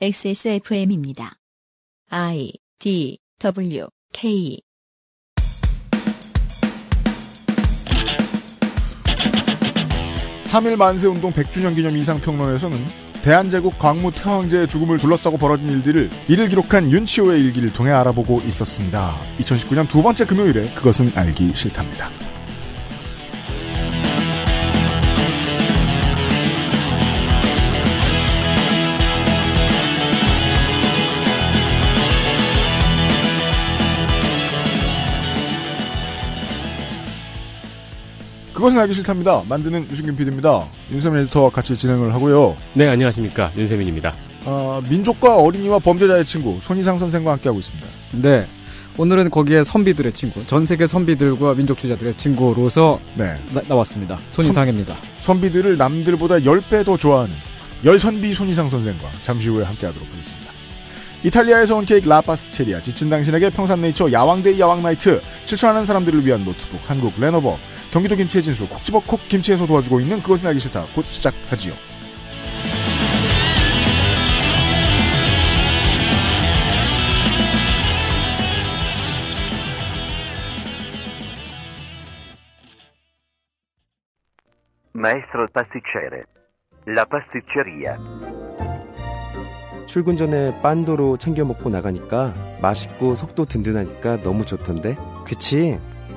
XSFM입니다. I D W K 삼일 만세운동 100주년 기념 이상평론에서는 대한제국 광무 태황제의 죽음을 둘러싸고 벌어진 일들을 이를 기록한 윤치호의 일기를 통해 알아보고 있었습니다. 2019년 두 번째 금요일에 그것은 알기 싫답니다. 그것은 알기 싫답니다. 만드는 유승균 PD입니다. 윤세민 에디터와 같이 진행을 하고요. 네, 안녕하십니까. 윤세민입니다. 어, 민족과 어린이와 범죄자의 친구 손희상 선생과 함께하고 있습니다. 네. 오늘은 거기에 선비들의 친구, 전 세계 선비들과 민족주의자들의 친구로서 네. 나, 왔습니다 손희상입니다. 선, 비들을 남들보다 10배 더 좋아하는 열선비 손희상 선생과 잠시 후에 함께하도록 하겠습니다. 이탈리아에서 온 케이크 라파스트 체리아, 지친 당신에게 평산네이처 야왕데이 야왕나이트, 실천하는 사람들을 위한 노트북, 한국 레노버, 경기도 김치의 진수 콕지어콕 김치에서 도와주고 있는 그것은 알기 싫다 곧 시작하지요. 마에스트로 파스티체레 라 파스티체리아 출근 전에 빤도로 챙겨 먹고 나가니까 맛있고 속도 든든하니까 너무 좋던데 그치?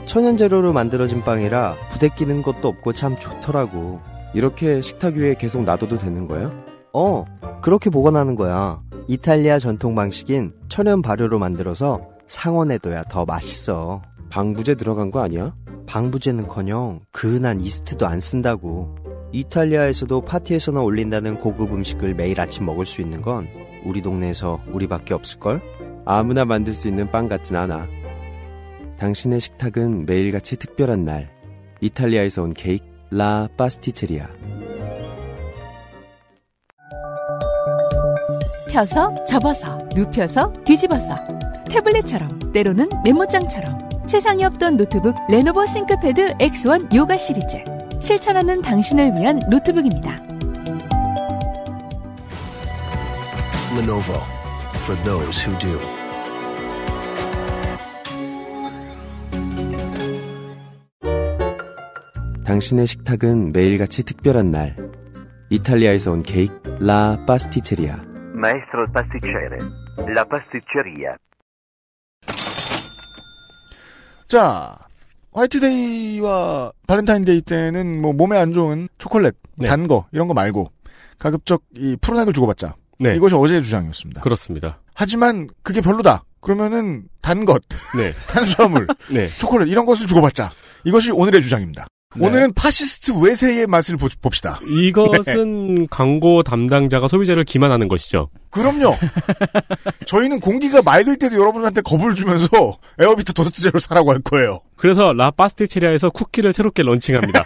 천연 재료로 만들어진 빵이라 부대 끼는 것도 없고 참 좋더라고. 이렇게 식탁 위에 계속 놔둬도 되는 거야? 어, 그렇게 보관하는 거야. 이탈리아 전통 방식인 천연 발효로 만들어서 상온에둬야 더 맛있어. 방부제 들어간 거 아니야? 방부제는커녕 그은한 이스트도 안 쓴다고. 이탈리아에서도 파티에서나 올린다는 고급 음식을 매일 아침 먹을 수 있는 건 우리 동네에서 우리밖에 없을걸? 아무나 만들 수 있는 빵 같진 않아. 당신의 식탁은 매일같이 특별한 날. 이탈리아에서 온 케이크 라 파스티체리아. 펴서 접어서 눕혀서 뒤집어서 태블릿처럼 때로는 메모장처럼 세상에 없던 노트북 레노버 싱크패드 X1 요가 시리즈 실천하는 당신을 위한 노트북입니다. Lenovo for those who do. 당신의 식탁은 매일같이 특별한 날. 이탈리아에서 온 케이크 라 파스티체리아. Maestro pasticcere. La pasticceria. 자, 화이트데이와 발렌타인데이 때는 뭐 몸에 안 좋은 초콜릿, 네. 단거 이런 거 말고 가급적 이 푸른 액을 주고받자. 네. 이것이 어제의 주장이었습니다. 그렇습니다. 하지만 그게 별로다. 그러면은 단 것, 네. 탄수화물, 네. 초콜릿 이런 것을 주고받자. 이것이 오늘의 주장입니다. 네. 오늘은 파시스트 외세의 맛을 보, 봅시다. 이것은 네. 광고 담당자가 소비자를 기만하는 것이죠. 그럼요. 저희는 공기가 맑을 때도 여러분한테 겁을 주면서 에어비트 도스트제로 사라고 할 거예요. 그래서 라파스티체리아에서 쿠키를 새롭게 런칭합니다.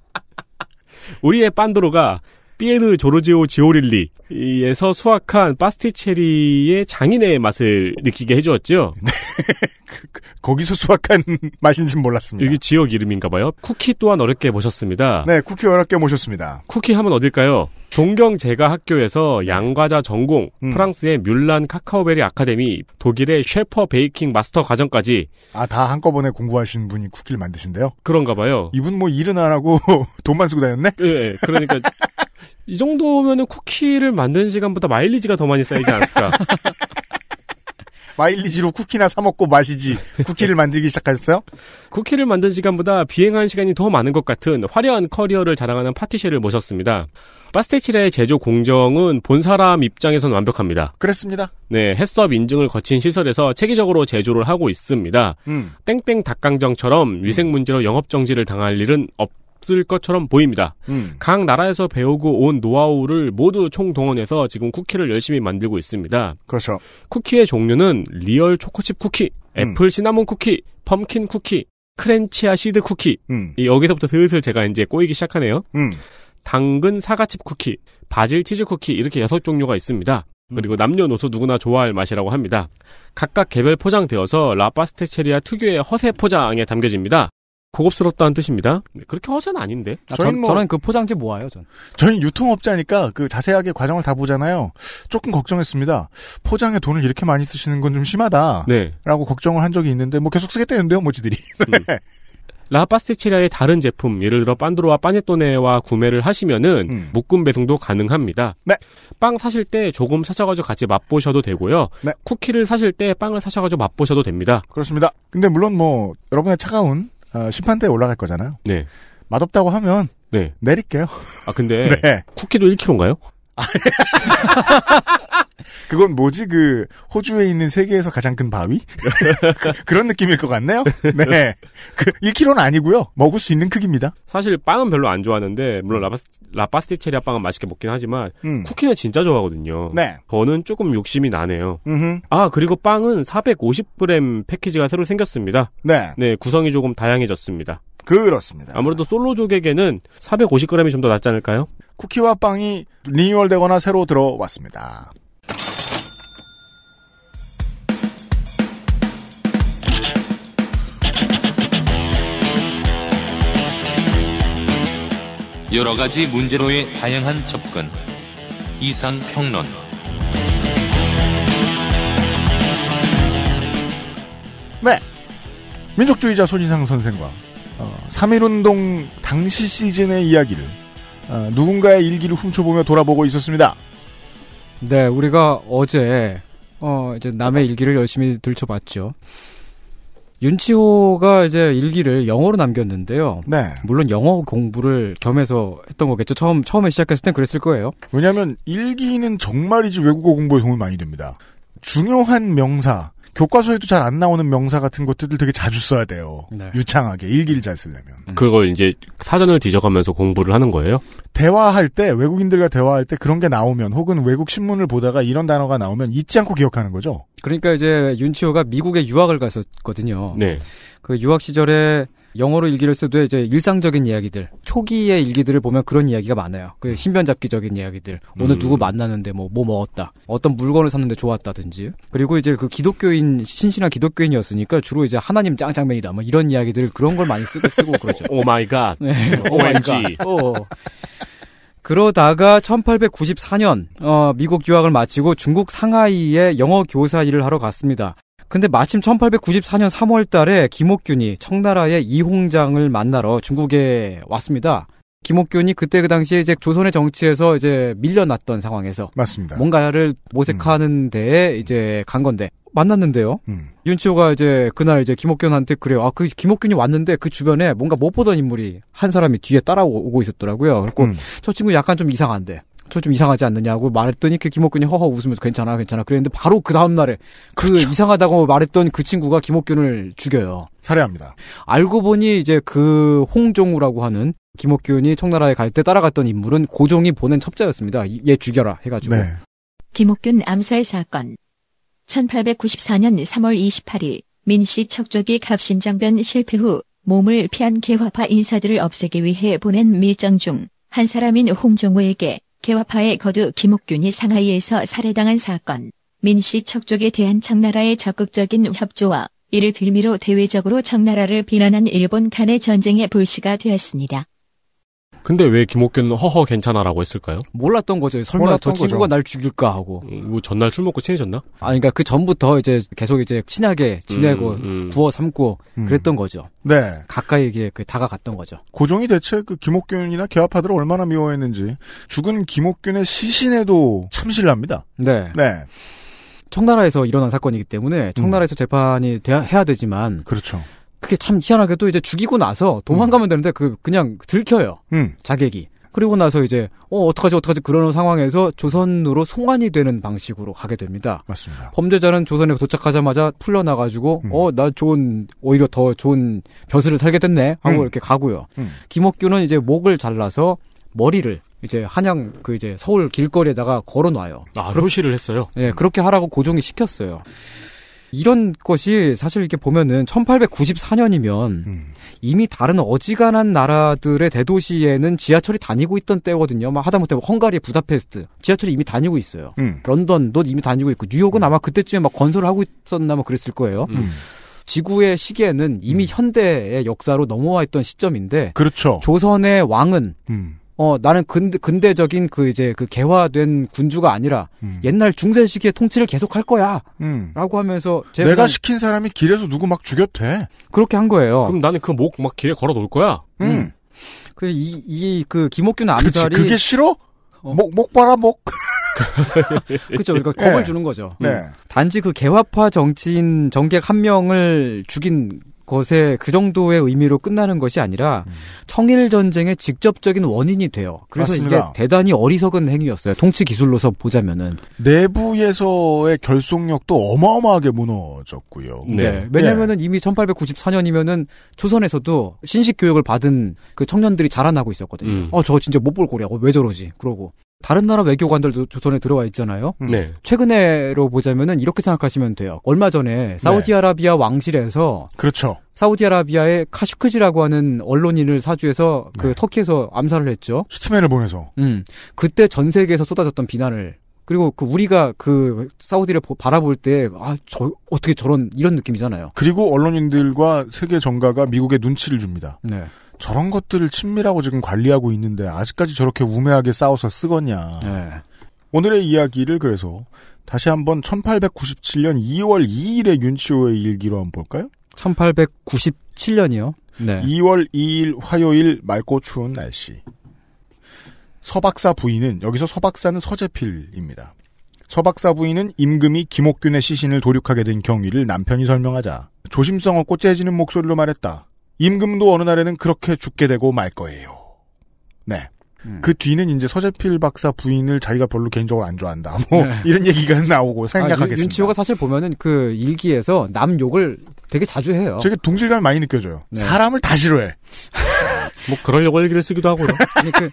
우리의 빤도로가 피에르 조르지오 지오릴리에서 수확한 파스티체리의 장인의 맛을 느끼게 해주었죠. 네. 그, 그, 거기서 수확한 맛인지 는 몰랐습니다. 여기 지역 이름인가 봐요. 쿠키 또한 어렵게 모셨습니다. 네, 쿠키 어렵게 모셨습니다. 쿠키 하면 어딜까요? 동경 제가 학교에서 음. 양과자 전공, 음. 프랑스의 뮬란 카카오베리 아카데미, 독일의 셰퍼 베이킹 마스터 과정까지. 아, 다 한꺼번에 공부하신 분이 쿠키를 만드신대요? 그런가 봐요. 이분 뭐 일은 안 하고 돈만 쓰고 다녔네? 예, 네, 그러니까 이 정도면은 쿠키를 만드는 시간보다 마일리지가 더 많이 쌓이지 않을까? 마일리지로 쿠키나 사 먹고 마시지 쿠키를 만들기 시작하셨어요? 쿠키를 만든 시간보다 비행한 시간이 더 많은 것 같은 화려한 커리어를 자랑하는 파티셰를 모셨습니다. 파스테칠의 제조 공정은 본 사람 입장에선 완벽합니다. 그렇습니다. 네, 햇섭 인증을 거친 시설에서 체계적으로 제조를 하고 있습니다. 음. 땡땡 닭강정처럼 위생 문제로 영업 정지를 당할 일은 없. 없을 것처럼 보입니다. 음. 각 나라에서 배우고 온 노하우를 모두 총동원해서 지금 쿠키를 열심히 만들고 있습니다. 그렇죠. 쿠키의 종류는 리얼 초코칩 쿠키, 음. 애플 음. 시나몬 쿠키, 펌킨 쿠키, 크렌치아 시드 쿠키. 음. 여기서부터 슬슬 제가 이제 꼬이기 시작하네요. 음. 당근 사과칩 쿠키, 바질 치즈 쿠키 이렇게 여섯 종류가 있습니다. 음. 그리고 남녀노소 누구나 좋아할 맛이라고 합니다. 각각 개별 포장되어서 라파스테체리아 특유의 허세 포장에 담겨집니다. 고급스럽다는 뜻입니다. 네, 그렇게 허세는 아닌데. 아, 저는 뭐, 저는 그 포장지 모아요, 전. 저희 유통업자니까 그 자세하게 과정을 다 보잖아요. 조금 걱정했습니다. 포장에 돈을 이렇게 많이 쓰시는 건 좀 심하다. 네. 라고 걱정을 한 적이 있는데 뭐 계속 쓰겠다는데요, 뭐지들이. 음. 네. 라파스티치리의 다른 제품, 예를 들어 빤드로와 빠네토네와 구매를 하시면은 음. 묶음 배송도 가능합니다. 네. 빵 사실 때 조금 사셔가지고 같이 맛보셔도 되고요. 네. 쿠키를 사실 때 빵을 사셔가지고 맛보셔도 됩니다. 그렇습니다. 근데 물론 뭐 여러분의 차가운 어, 심판대에 올라갈 거잖아요. 네. 맛없다고 하면 네. 내릴게요. 아 근데 네. 쿠키도 1kg인가요? 그건 뭐지? 그 호주에 있는 세계에서 가장 큰 바위? 그, 그런 느낌일 것 같네요. 네, 그 1kg는 아니고요. 먹을 수 있는 크기입니다. 사실 빵은 별로 안 좋아하는데 물론 라파스, 라파스티체리아 빵은 맛있게 먹긴 하지만 음. 쿠키는 진짜 좋아하거든요. 네. 저는 조금 욕심이 나네요. 음흠. 아 그리고 빵은 450g 패키지가 새로 생겼습니다. 네. 네, 구성이 조금 다양해졌습니다. 그렇습니다. 아무래도 솔로족에게는 450g이 좀 더 낫지 않을까요? 쿠키와 빵이 리뉴얼되거나 새로 들어왔습니다. 여러 가지 문제로의 다양한 접근. 이상 평론. 네. 민족주의자 손이상 선생과 어, 3.1운동 당시 시즌의 이야기를 어, 누군가의 일기를 훔쳐보며 돌아보고 있었습니다. 네, 우리가 어제 어, 이제 남의 일기를 열심히 들춰봤죠. 윤치호가 이제 일기를 영어로 남겼는데요. 네. 물론 영어 공부를 겸해서 했던 거겠죠. 처음 처음에 시작했을 땐 그랬을 거예요. 왜냐하면 일기는 정말이지 외국어 공부에 도움이 많이 됩니다. 중요한 명사, 교과서에도 잘 안 나오는 명사 같은 것들을 되게 자주 써야 돼요. 네. 유창하게 일기를 잘 쓰려면. 음. 그걸 이제 사전을 뒤져가면서 공부를 하는 거예요? 대화할 때 외국인들과 대화할 때 그런 게 나오면 혹은 외국 신문을 보다가 이런 단어가 나오면 잊지 않고 기억하는 거죠. 그러니까 이제 윤치호가 미국에 유학을 갔었거든요. 네. 그 유학 시절에 영어로 일기를 쓰도 이제 일상적인 이야기들 초기의 일기들을 보면 그런 이야기가 많아요. 그 음. 신변잡기적인 이야기들 오늘 음. 누구 만나는데 뭐뭐 뭐 먹었다 어떤 물건을 샀는데 좋았다든지 그리고 이제 그 기독교인 신신한 기독교인이었으니까 주로 이제 하나님 짱짱맨이다 뭐 이런 이야기들 그런 걸 많이 쓰, 고 쓰고 그러죠. 오 마이 갓. 네. 오 마이 갓. 어, 어. 그러다가 1894년 어, 미국 유학을 마치고 중국 상하이에 영어 교사 일을 하러 갔습니다. 근데 마침 1894년 3월 달에 김옥균이 청나라의 이홍장을 만나러 중국에 왔습니다. 김옥균이 그때 그 당시에 이제 조선의 정치에서 이제 밀려났던 상황에서 맞습니다. 뭔가를 모색하는 음. 데 이제 간 건데 만났는데요. 음. 윤치호가 이제 그날 이제 김옥균한테 그래요. 아그 김옥균이 왔는데 그 주변에 뭔가 못 보던 인물이 한 사람이 뒤에 따라오고 있었더라고요. 그리고 음. 저 친구 약간 좀 이상한데 좀 이상하지 않느냐고 말했더니 그 김옥균이 허허 웃으면서 괜찮아 괜찮아 그랬는데 바로 그 다음 날에 그 그렇죠. 이상하다고 말했던 그 친구가 김옥균을 죽여요. 살해합니다. 알고 보니 이제 그 홍종우라고 하는 김옥균이 청나라에 갈 때 따라갔던 인물은 고종이 보낸 첩자였습니다. 얘 죽여라 해가지고. 네. 김옥균 암살 사건. 1894년 3월 28일 민씨 척조기 갑신장변 실패 후 몸을 피한 개화파 인사들을 없애기 위해 보낸 밀정 중 한 사람인 홍종우에게 개화파의 거두 김옥균이 상하이에서 살해당한 사건, 민씨 척족에 대한 청나라의 적극적인 협조와 이를 빌미로 대외적으로 청나라를 비난한 일본 간의 전쟁의 불씨가 되었습니다. 근데 왜 김옥균 은 허허 괜찮아라고 했을까요? 몰랐던 거죠. 설마 몰랐던 저 친구가 거죠. 날 죽일까 하고. 음, 뭐 전날 술 먹고 친해졌나? 아, 그러니까 그 전부터 이제 계속 이제 친하게 지내고 음, 음. 구워 삼고 음. 그랬던 거죠. 네. 가까이 이제 그 다가갔던 거죠. 고종이 대체 그 김옥균이나 개화파들을 얼마나 미워했는지 죽은 김옥균의 시신에도 참신합니다. 네. 네. 청나라에서 일어난 사건이기 때문에 청나라에서 재판이 돼야, 해야 되지만 그렇죠. 그게 참 희한하게도 이제 죽이고 나서 도망가면 음. 되는데 그 그냥 들켜요. 음. 자객이. 그리고 나서 이제 어 어떡하지 어떡하지 그러는 상황에서 조선으로 송환이 되는 방식으로 가게 됩니다. 맞습니다. 범죄자는 조선에 도착하자마자 풀려나 가지고 음. 어나 좋은 오히려 더 좋은 벼슬을 살게 됐네 하고 음. 이렇게 가고요. 음. 김옥규는 이제 목을 잘라서 머리를 이제 한양 그 이제 서울 길거리에다가 걸어 놔요. 아, 그렇, 표시를 했어요. 예, 그렇게 하라고 고종이 시켰어요. 이런 것이 사실 이렇게 보면은 1894년이면 음. 이미 다른 어지간한 나라들의 대도시에는 지하철이 다니고 있던 때거든요. 막 하다못해 뭐 헝가리의 부다페스트 지하철이 이미 다니고 있어요. 음. 런던도 이미 다니고 있고 뉴욕은 음. 아마 그때쯤에 막 건설을 하고 있었나 뭐 그랬을 거예요. 음. 지구의 시계는 이미 음. 현대의 역사로 넘어와 있던 시점인데 그렇죠. 조선의 왕은 음. 어 나는 근대 근대적인 그 이제 그 개화된 군주가 아니라 음. 옛날 중세 시기의 통치를 계속 할 거야라고 음. 하면서 내가 시킨 사람이 길에서 누구 막 죽였대 그렇게 한 거예요. 그럼 나는 그 목 막 길에 걸어 놓을 거야. 음. 음. 그래 이이 그 김옥균 암살이 그게 싫어? 어. 목, 목 봐라, 목. 그렇죠. 그러니까 겁을 네. 주는 거죠. 네. 음. 단지 그 개화파 정치인 정객 한 명을 죽인 것에 그 정도의 의미로 끝나는 것이 아니라 음. 청일 전쟁의 직접적인 원인이 돼요. 그래서 맞습니다. 이게 대단히 어리석은 행위였어요. 통치 기술로서 보자면은 내부에서의 결속력도 어마어마하게 무너졌고요. 네. 네. 왜냐면은 이미 1894년이면은 조선에서도 신식 교육을 받은 그 청년들이 자라나고 있었거든요. 음. 어저 진짜 못 볼거리야 어, 왜 저러지? 그러고 다른 나라 외교관들도 조선에 들어와 있잖아요. 음. 네. 최근에로 보자면은 이렇게 생각하시면 돼요. 얼마 전에 네. 사우디아라비아 네. 왕실에서 그렇죠. 사우디아라비아의 카슈크지라고 하는 언론인을 사주해서 그 네. 터키에서 암살을 했죠. 히트맨을 보내서. 음. 그때 전 세계에서 쏟아졌던 비난을 그리고 그 우리가 그 사우디를 바라볼 때아저 어떻게 저런 이런 느낌이잖아요. 그리고 언론인들과 세계 정가가 미국에 눈치를 줍니다. 네. 저런 것들을 친밀하고 지금 관리하고 있는데 아직까지 저렇게 우매하게 싸워서 쓰겄냐. 네. 오늘의 이야기를 그래서 다시 한번 1897년 2월 2일의 윤치호의 일기로 한번 볼까요? 1897년이요. 네. 2월 2일 화요일 맑고 추운 날씨. 서박사 부인은 여기서 서박사는 서재필입니다. 서박사 부인은 임금이 김옥균의 시신을 도륙하게 된 경위를 남편이 설명하자 조심성 없고 재지는 목소리로 말했다. 임금도 어느 날에는 그렇게 죽게 되고 말 거예요. 네. 음. 그 뒤는 이제 서재필 박사 부인을 자기가 별로 개인적으로 안 좋아한다. 뭐 네. 이런 얘기가 나오고 생각하겠습니다 아, 윤치호가 사실 보면은 그 일기에서 남 욕을 되게 자주 해요. 되게 동질감을 많이 느껴져요. 네. 사람을 다 싫어해. 뭐 그러려고 얘기를 쓰기도 하고요. 아니 그,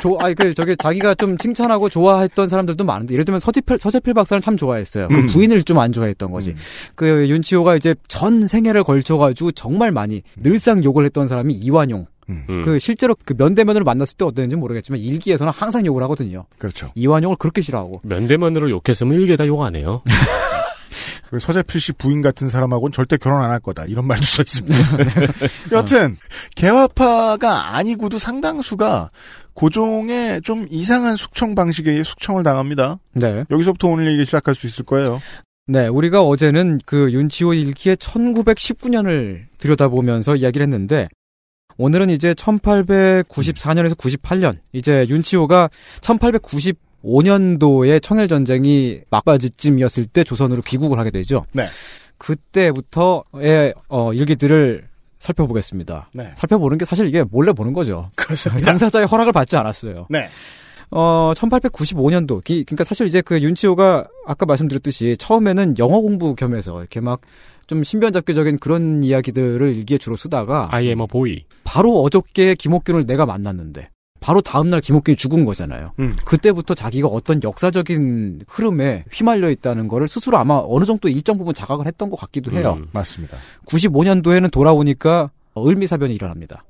조, 아니 그 저기 자기가 좀 칭찬하고 좋아했던 사람들도 많은데 예를 들면 서재필 서재필 박사는 참 좋아했어요. 그 음. 그 부인을 좀 안 좋아했던 거지. 음. 그 윤치호가 이제 전 생애를 걸쳐가지고 정말 많이 늘상 욕을 했던 사람이 이완용. 음. 그 실제로 그 면대면으로 만났을 때 어땠는지 모르겠지만 일기에서는 항상 욕을 하거든요. 그렇죠. 이완용을 그렇게 싫어하고. 면대면으로 욕했으면 일기에다 욕 안 해요. 그 서재필 씨 부인 같은 사람하고는 절대 결혼 안 할 거다. 이런 말도 써 있습니다. 네. 여튼, 개화파가 아니고도 상당수가 고종의 좀 이상한 숙청 방식의 숙청을 당합니다. 네. 여기서부터 오늘 얘기 시작할 수 있을 거예요. 네, 우리가 어제는 그 윤치호 일기의 1919년을 들여다보면서 이야기를 했는데 오늘은 이제 1894년에서 98년 이제 윤치호가 1895년도에 청일 전쟁이 막바지쯤이었을 때 조선으로 귀국을 하게 되죠. 네. 그때부터의 어, 일기들을 살펴보겠습니다. 네. 살펴보는 게 사실 이게 몰래 보는 거죠. 그렇습 당사자의 허락을 받지 않았어요. 네. 어, 1895년도. 기, 그러니까 사실 이제 그 윤치호가 아까 말씀드렸듯이 처음에는 영어 공부 겸해서 이렇게 막좀 신변잡기적인 그런 이야기들을 일기에 주로 쓰다가 아예 뭐 보이 바로 어저께 김옥균을 내가 만났는데 바로 다음날 김옥균이 죽은 거잖아요. 음. 그때부터 자기가 어떤 역사적인 흐름에 휘말려 있다는 거를 스스로 아마 어느 정도 일정 부분 자각을 했던 것 같기도 해요. 음. 맞습니다. 95년도에는 돌아오니까 을미사변이 일어납니다.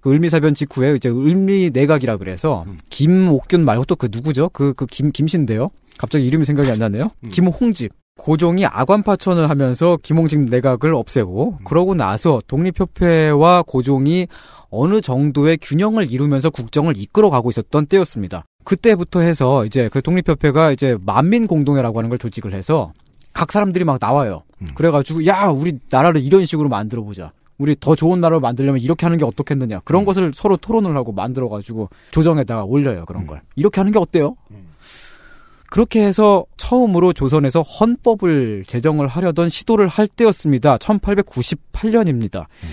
그 을미사변 직후에 이제 을미내각이라 그래서 음. 김옥균 말고 또 그 누구죠? 그 그 김 김신데요. 갑자기 이름이 생각이 안 나네요. 음. 김홍집. 고종이 아관파천을 하면서 김홍식 내각을 없애고 음. 그러고 나서 독립협회와 고종이 어느 정도의 균형을 이루면서 국정을 이끌어가고 있었던 때였습니다. 그때부터 해서 이제 그 독립협회가 이제 만민공동회라고 하는 걸 조직을 해서 각 사람들이 막 나와요. 음. 그래가지고 야 우리 나라를 이런 식으로 만들어보자. 우리 더 좋은 나라를 만들려면 이렇게 하는 게 어떻겠느냐. 그런 음. 것을 서로 토론을 하고 만들어가지고 조정에다가 올려요. 그런 음. 걸. 이렇게 하는 게 어때요? 음. 그렇게 해서 처음으로 조선에서 헌법을 제정을 하려던 시도를 할 때였습니다. 1898년입니다. 음.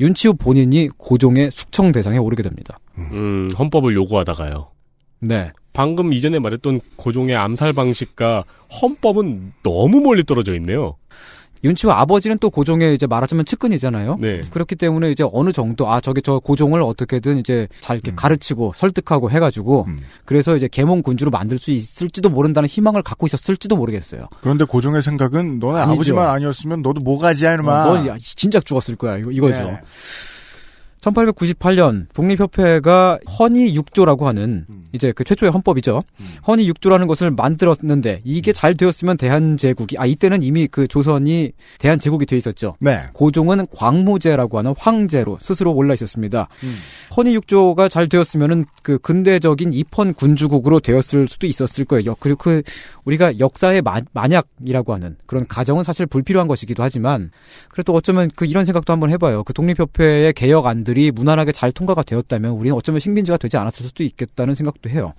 윤치호 본인이 고종의 숙청 대상에 오르게 됩니다. 음. 음, 헌법을 요구하다가요. 네. 방금 이전에 말했던 고종의 암살 방식과 헌법은 너무 멀리 떨어져 있네요. 윤치와 아버지는 또 고종의 이제 말하자면 측근이잖아요. 네. 그렇기 때문에 이제 어느 정도 아 저게 저 고종을 어떻게든 이제 잘 이렇게 음. 가르치고 설득하고 해가지고 음. 그래서 이제 계몽 군주로 만들 수 있을지도 모른다는 희망을 갖고 있었을지도 모르겠어요. 그런데 고종의 생각은 너네 아버지만 아니었으면 너도 뭐가지 알마. 어, 너 진작 죽었을 거야 이거 이거죠. 네. 1898년 독립협회가 허니 6조라고 하는 음. 이제 그 최초의 헌법이죠. 음. 허니 6조라는 것을 만들었는데 이게 음. 잘 되었으면 대한제국이 아 이때는 이미 그 조선이 대한제국이 되어 있었죠. 네. 고종은 광무제라고 하는 황제로 스스로 올라 있었습니다. 음. 허니 6조가 잘 되었으면은 그 근대적인 입헌 군주국으로 되었을 수도 있었을 거예요. 그리고 그 우리가 역사의 마, 만약이라고 하는 그런 가정은 사실 불필요한 것이기도 하지만 그래도 어쩌면 그 이런 생각도 한번 해봐요. 그 독립협회의 개혁 안 법들이 무난하게 잘 통과가 되었다면 우리는 어쩌면 식민지가 되지 않았을 수도 있겠다는 생각도 해요.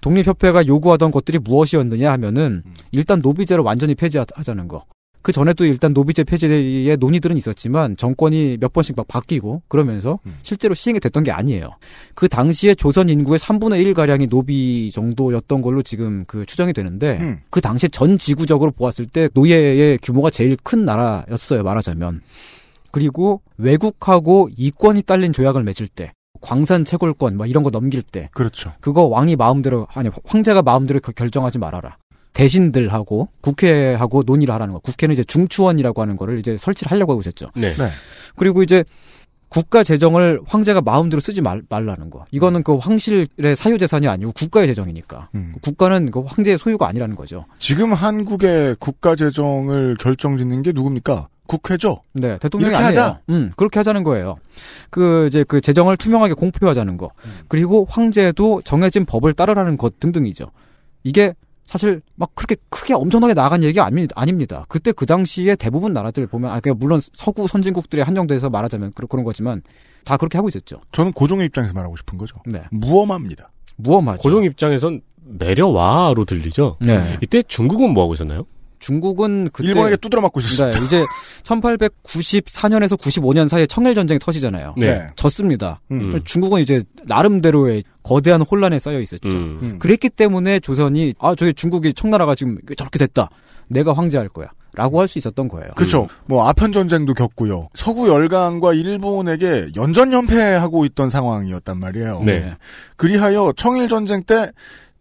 독립협회가 요구하던 것들이 무엇이었느냐 하면은 음. 일단 노비제를 완전히 폐지하자는 거. 그 전에도 일단 노비제 폐지의 논의들은 있었지만 정권이 몇 번씩 막 바뀌고 그러면서 음. 실제로 시행이 됐던 게 아니에요. 그 당시에 조선 인구의 3분의 1 가량이 노비 정도였던 걸로 지금 그 추정이 되는데 음. 그 당시 에전 지구적으로 보았을 때 노예의 규모가 제일 큰 나라였어요 말하자면. 그리고 외국하고 이권이 딸린 조약을 맺을 때 광산 채굴권 뭐 이런 거 넘길 때 그렇죠. 그거 왕이 마음대로 아니 황제가 마음대로 결정하지 말아라. 대신들하고 국회하고 논의를 하라는 거. 국회는 이제 중추원이라고 하는 거를 이제 설치를 하려고 하고 있었죠. 네. 네. 그리고 이제 국가 재정을 황제가 마음대로 쓰지 말, 말라는 거. 이거는 그 황실의 사유 재산이 아니고 국가의 재정이니까. 음. 국가는 그 황제의 소유가 아니라는 거죠. 지금 한국의 국가 재정을 결정짓는 게 누굽니까? 국회죠. 네, 대통령이 아니에요. 하자. 음, 그렇게 하자는 거예요. 그 이제 그 재정을 투명하게 공표하자는 거. 음. 그리고 황제도 정해진 법을 따르라는 것 등등이죠. 이게 사실 막 그렇게 크게 엄청나게 나간 얘기가 아니, 아닙니다. 그때 그 당시에 대부분 나라들 보면 아 그냥 그러니까 물론 서구 선진국들에 한정돼서 말하자면 그런 그런 거지만 다 그렇게 하고 있었죠. 저는 고종의 입장에서 말하고 싶은 거죠. 네. 무엄합니다. 무엄하죠. 고종 입장에선 내려와로 들리죠. 네. 이때 중국은 뭐 하고 있었나요? 중국은 그때 일본에게 두드려 맞고 있었어요. 네, 이제 1894년에서 95년 사이에 청일 전쟁이 터지잖아요. 네. 네. 졌습니다. 음. 음. 중국은 이제 나름대로의 거대한 혼란에 쌓여 있었죠. 음. 음. 그랬기 때문에 조선이 아 저기 중국이 청나라가 지금 저렇게 됐다. 내가 황제할 거야. 라고 할 수 있었던 거예요. 그렇죠. 음. 뭐 아편 전쟁도 겪고요. 서구 열강과 일본에게 연전연패하고 있던 상황이었단 말이에요. 네. 네. 그리하여 청일 전쟁 때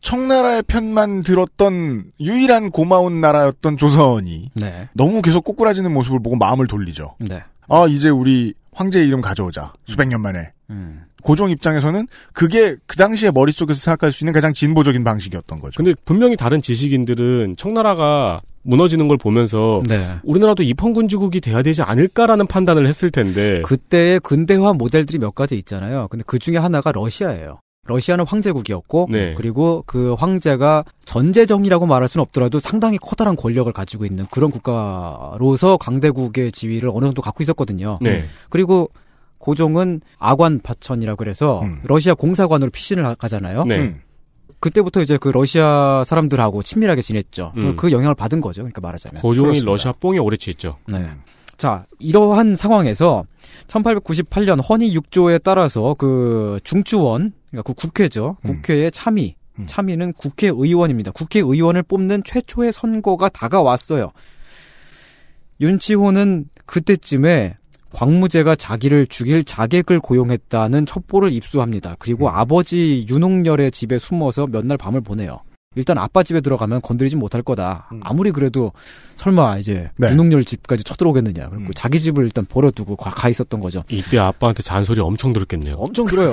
청나라의 편만 들었던 유일한 고마운 나라였던 조선이 네. 너무 계속 꼬꾸라지는 모습을 보고 마음을 돌리죠. 네. 아 이제 우리 황제 의 이름 가져오자 수백 년 만에. 음. 고종 입장에서는 그게 그 당시에 머릿속에서 생각할 수 있는 가장 진보적인 방식이었던 거죠. 근데 분명히 다른 지식인들은 청나라가 무너지는 걸 보면서 네. 우리나라도 입헌군주국이 돼야 되지 않을까라는 판단을 했을 텐데 그때의 근대화 모델들이 몇 가지 있잖아요. 근데 그 중에 하나가 러시아예요. 러시아는 황제국이었고 네. 그리고 그 황제가 전제정이라고 말할 수는 없더라도 상당히 커다란 권력을 가지고 있는 그런 국가로서 강대국의 지위를 어느 정도 갖고 있었거든요. 네. 그리고 고종은 아관 파천이라 그래서 음. 러시아 공사관으로 피신을 가잖아요. 네. 음. 그때부터 이제 그 러시아 사람들하고 친밀하게 지냈죠. 음. 그 영향을 받은 거죠. 그러니까 말하자면 고종이 그렇습니다. 러시아 뽕에 오래 취했죠. 네. 자, 이러한 상황에서 1898년 허니 6조에 따라서 그 중추원 그러니까 그 국회죠. 음. 국회의 참의. 음. 참의는 국회의원입니다. 국회의원을 뽑는 최초의 선거가 다가왔어요. 윤치호는 그때쯤에 광무제가 자기를 죽일 자객을 고용했다는 첩보를 입수합니다. 그리고 음. 아버지 윤홍열의 집에 숨어서 몇 날 밤을 보내요. 일단 아빠 집에 들어가면 건드리지 못할 거다. 음. 아무리 그래도 설마 이제 네. 윤홍열 집까지 쳐들어오겠느냐. 그리고 음. 자기 집을 일단 버려두고 가, 가, 있었던 거죠. 이때 아빠한테 잔소리 엄청 들었겠네요. 엄청 들어요.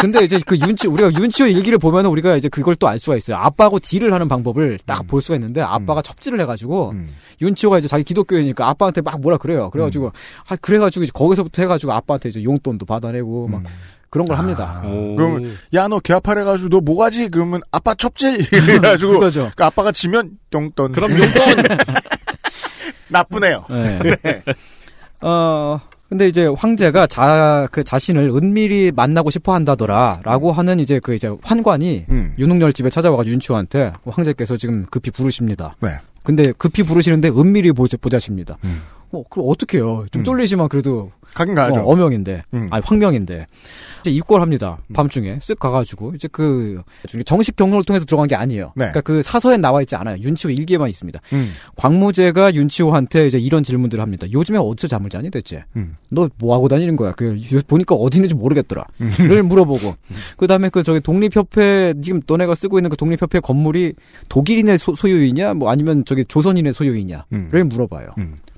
근데 이제 그 윤치 우리가 윤치호 일기를 보면 우리가 이제 그걸 또 알 수가 있어요. 아빠하고 딜을 하는 방법을 딱볼 음. 수가 있는데 아빠가 첩질을 음. 해가지고 음. 윤치호가 이제 자기 기독교이니까 아빠한테 막 뭐라 그래요. 그래가지고 아 그래가지고 이제 거기서부터 해가지고 아빠한테 이제 용돈도 받아내고 막 그런 걸 아, 합니다. 그럼 야너개아파해가지고너 뭐가지? 그러면 아빠 첩질 이래가지고 그러니까 아빠가 지면 용돈. 그럼 용돈 나쁘네요. 네. 네. 어 근데 이제 황제가 자 그 자신을 은밀히 만나고 싶어 한다더라라고 하는 이제 그 이제 환관이 음. 윤흥열 집에 찾아와가지고 윤치호한테 황제께서 지금 급히 부르십니다. 네. 근데 급히 부르시는데 은밀히 보자, 보자십니다. 음. 어, 그럼 어떡해요. 좀 음. 쫄리지만 그래도 가긴 가야죠. 어, 어명인데, 음. 아니 황명인데 이제 입고를 합니다. 음. 밤중에 쓱 가가지고 이제 그 정식 경로를 통해서 들어간 게 아니에요. 네. 그러니까 그 사서엔 나와 있지 않아요. 윤치호 일기에만 있습니다. 음. 광무제가 윤치호한테 이제 이런 질문들을 합니다. 요즘에 어디서 잠을 자니 대체? 음. 너뭐 하고 다니는 거야? 그 보니까 어디 있는지 모르겠더라.를 음. 물어보고 그 다음에 그 저기 독립협회 지금 너네가 쓰고 있는 그 독립협회 건물이 독일인의 소, 유이냐뭐 아니면 저기 조선인의 소유이냐를 물어봐요.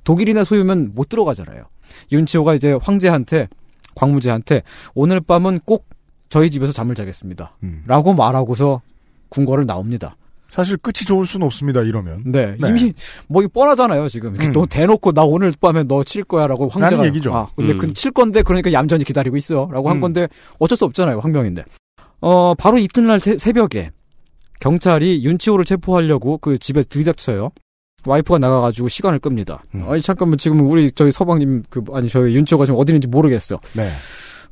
독일이나 소유면 못 들어가잖아요. 윤치호가 이제 황제한테 광무제한테 오늘 밤은 꼭 저희 집에서 잠을 자겠습니다. 음. 라고 말하고서 궁궐을 나옵니다. 사실 끝이 좋을 수는 없습니다. 이러면. 네. 네. 이미 뭐 뻔하잖아요. 지금 음. 너 대놓고 나 오늘 밤에 너 칠 거야라고 황제가 얘기죠. 아, 근데 그 음. 그칠 건데 그러니까 얌전히 기다리고 있어라고 한 음. 건데 어쩔 수 없잖아요. 황병인데어 바로 이튿날 새, 새벽에 경찰이 윤치호를 체포하려고 그 집에 들이닥쳐요. 와이프가 나가가지고 시간을 끕니다. 음. 아니 잠깐만 지금 우리 저희 서방님 그 아니 저희 윤치호가 지금 어디 있는지 모르겠어. 네.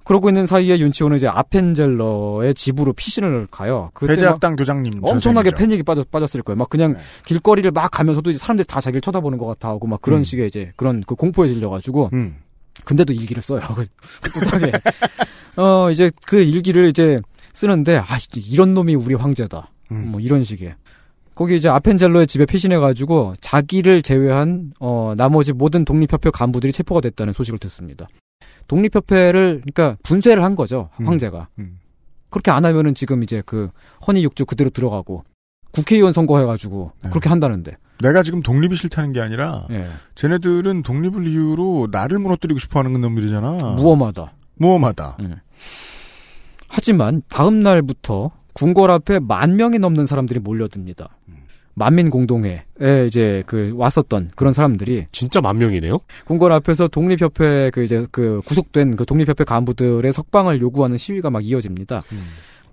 그러고 있는 사이에 윤치호는 이제 아펜젤러의 집으로 피신을 가요. 그제학당 교장님 엄청나게 패닉이 빠졌, 빠졌을 거예요. 막 그냥 네. 길거리를 막 가면서도 이제 사람들이 다 자기를 쳐다보는 것 같아 하고 막 그런 음. 식의 이제 그런 그 공포에 질려가지고 음. 근데도 일기를 써요. 그, 꿋하게어 이제 그 일기를 이제 쓰는데 아 이런 놈이 우리 황제다. 음. 뭐 이런 식의 거기 이제 아펜젤로의 집에 피신해가지고 자기를 제외한 어, 나머지 모든 독립협회 간부들이 체포가 됐다는 소식을 듣습니다. 독립협회를 그러니까 분쇄를 한 거죠 음. 황제가. 음. 그렇게 안 하면은 지금 이제 그 허니 육주 그대로 들어가고 국회의원 선거해가지고 네. 그렇게 한다는데. 내가 지금 독립이 싫다는 게 아니라 네. 쟤네들은 독립을 이유로 나를 무너뜨리고 싶어하는 놈들이잖아. 무엄하다. 무엄하다. 네. 하지만 다음 날부터 궁궐 앞에 만 명이 넘는 사람들이 몰려듭니다. 만민 공동회에 이제 그 왔었던 그런 사람들이 진짜 만 명이네요. 궁궐 앞에서 독립협회 그 이제 그 구속된 그 독립협회 간부들의 석방을 요구하는 시위가 막 이어집니다. 음.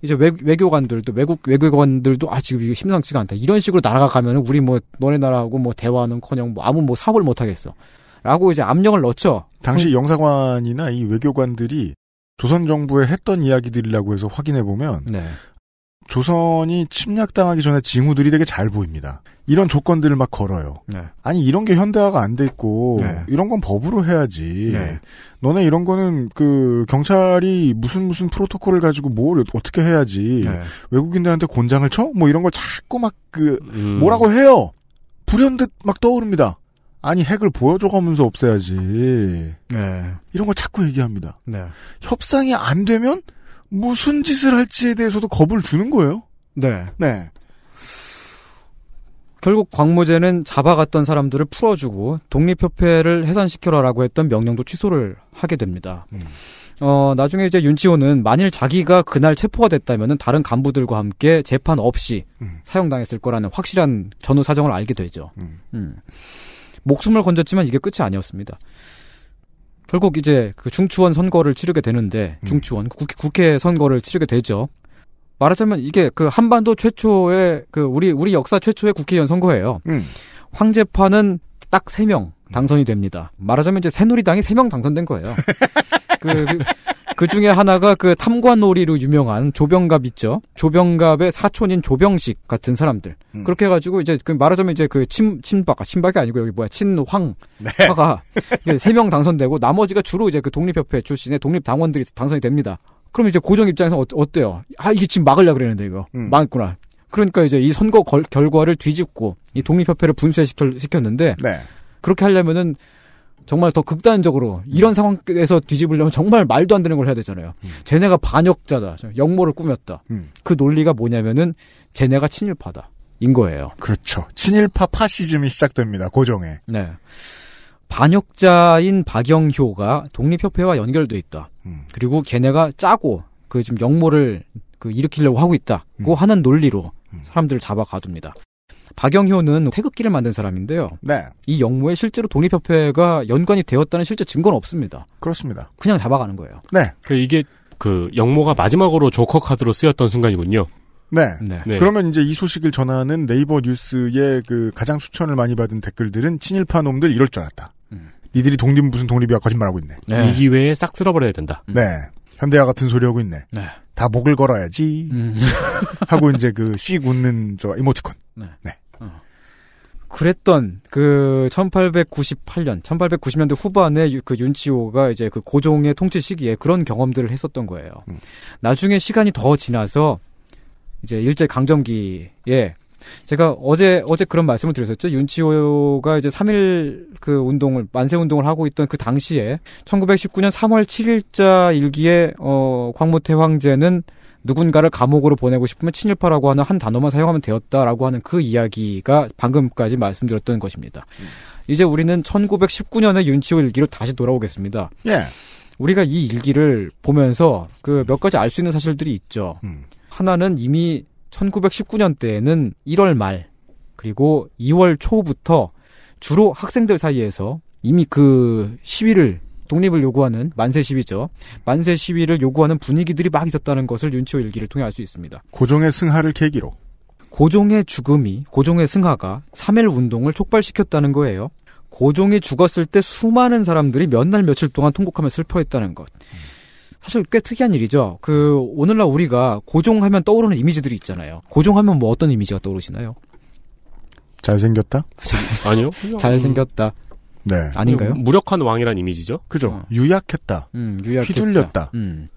이제 외, 외교관들도 외국 외교관들도 아 지금 이게 심상치가 않다 이런 식으로 나라가 가면은 우리 뭐 너네 나라하고 뭐 대화는커녕 뭐 아무 뭐 사업을 못 하겠어라고 이제 압력을 넣죠. 당시 음. 영사관이나 이 외교관들이 조선 정부에 했던 이야기들이라고 해서 확인해 보면 네. 조선이 침략당하기 전에 징후들이 되게 잘 보입니다. 이런 조건들을 막 걸어요. 네. 아니 이런 게 현대화가 안 돼 있고 네. 이런 건 법으로 해야지. 네. 너네 이런 거는 그 경찰이 무슨 무슨 프로토콜을 가지고 뭘 어떻게 해야지. 네. 외국인들한테 곤장을 쳐? 뭐 이런 걸 자꾸 막그 음. 뭐라고 해요. 불현듯 막 떠오릅니다. 아니 핵을 보여줘가면서 없애야지. 네. 이런 걸 자꾸 얘기합니다. 네. 협상이 안 되면 무슨 짓을 할지에 대해서도 겁을 주는 거예요. 네. 네. 결국 광무제는 잡아갔던 사람들을 풀어주고 독립협회를 해산시켜라라고 했던 명령도 취소를 하게 됩니다. 음. 어, 나중에 이제 윤치호는 만일 자기가 그날 체포가 됐다면 다른 간부들과 함께 재판 없이 음. 사용당했을 거라는 확실한 전후 사정을 알게 되죠. 음. 음. 목숨을 건졌지만 이게 끝이 아니었습니다. 결국 이제 그 중추원 선거를 치르게 되는데 음. 중추원 그 국회, 국회 선거를 치르게 되죠. 말하자면 이게 그 한반도 최초의 그 우리 우리 역사 최초의 국회의원 선거예요. 음. 황제파는 딱 3명 음. 당선이 됩니다. 말하자면 이제 새누리당이 3명 당선된 거예요. 그, 그그 중에 하나가 그 탐관오리로 유명한 조병갑 있죠. 조병갑의 사촌인 조병식 같은 사람들. 음. 그렇게 해가지고 이제 그 말하자면 이제 그 친, 친박, 친박이 아니고 여기 뭐야, 친황. 네. 화가 세 명 당선되고 나머지가 주로 이제 그 독립협회 출신의 독립당원들이 당선이 됩니다. 그럼 이제 고정 입장에서 어, 때요 아, 이게 지금 막으려 그랬는데 이거. 음. 망했구나. 그러니까 이제 이 선거 걸, 결과를 뒤집고 이 독립협회를 분쇄시켰는데 네. 그렇게 하려면은 정말 더 극단적으로 이런 상황에서 뒤집으려면 정말 말도 안 되는 걸 해야 되잖아요. 음. 쟤네가 반역자다. 역모를 꾸몄다. 음. 그 논리가 뭐냐면은 쟤네가 친일파다. 인 거예요. 그렇죠. 친일파 파시즘이 시작됩니다. 고정에. 네. 반역자인 박영효가 독립협회와 연결돼 있다. 음. 그리고 걔네가 짜고 그 지금 역모를 그 일으키려고 하고 있다고 음. 하는 논리로 음. 사람들을 잡아 가둡니다. 박영효는 태극기를 만든 사람인데요. 네. 이 영모에 실제로 독립협회가 연관이 되었다는 실제 증거는 없습니다. 그렇습니다. 그냥 잡아가는 거예요. 네. 그 이게 그 영모가 마지막으로 조커 카드로 쓰였던 순간이군요. 네. 네. 네. 그러면 이제 이 소식을 전하는 네이버 뉴스의 그 가장 추천을 많이 받은 댓글들은 친일파 놈들 이럴 줄 알았다. 음. 니들이 독립 무슨 독립이야 거짓말하고 있네. 네. 이 기회에 싹 쓸어버려야 된다. 음. 네. 현대화 같은 소리 하고 있네. 네. 다 목을 걸어야지. 음. 하고 이제 그씩 웃는 저 이모티콘. 네. 네. 그랬던 그 1898년, 1890년대 후반에 그 윤치호가 이제 그 고종의 통치 시기에 그런 경험들을 했었던 거예요. 음. 나중에 시간이 더 지나서 이제 일제 강점기에 제가 어제 어제 그런 말씀을 드렸었죠. 윤치호가 이제 3일 그 운동을 만세 운동을 하고 있던 그 당시에 1919년 3월 7일자 일기에 어 광무태 황제는 누군가를 감옥으로 보내고 싶으면 친일파라고 하는 한 단어만 사용하면 되었다라고 하는 그 이야기가 방금까지 말씀드렸던 것입니다. 음. 이제 우리는 1919년의 윤치호 일기로 다시 돌아오겠습니다. 예. 우리가 이 일기를 보면서 그 몇 가지 알 수 있는 사실들이 있죠. 음. 하나는 이미 1919년 때에는 1월 말 그리고 2월 초부터 주로 학생들 사이에서 이미 그 시위를 독립을 요구하는 만세 시위죠. 만세 시위를 요구하는 분위기들이 막 있었다는 것을 윤치호 일기를 통해 알 수 있습니다. 고종의 승하를 계기로 고종의 죽음이 고종의 승하가 3일 운동을 촉발시켰다는 거예요. 고종이 죽었을 때 수많은 사람들이 몇 날 며칠 동안 통곡하며 슬퍼했다는 것. 사실 꽤 특이한 일이죠. 그 오늘날 우리가 고종 하면 떠오르는 이미지들이 있잖아요. 고종 하면 뭐 어떤 이미지가 떠오르시나요? 잘생겼다? 아니요. 잘생겼다. 네. 아닌가요? 무력한 왕이란 이미지죠. 그죠. 어. 유약했다. 음, 유약했다. 휘둘렸다. 음.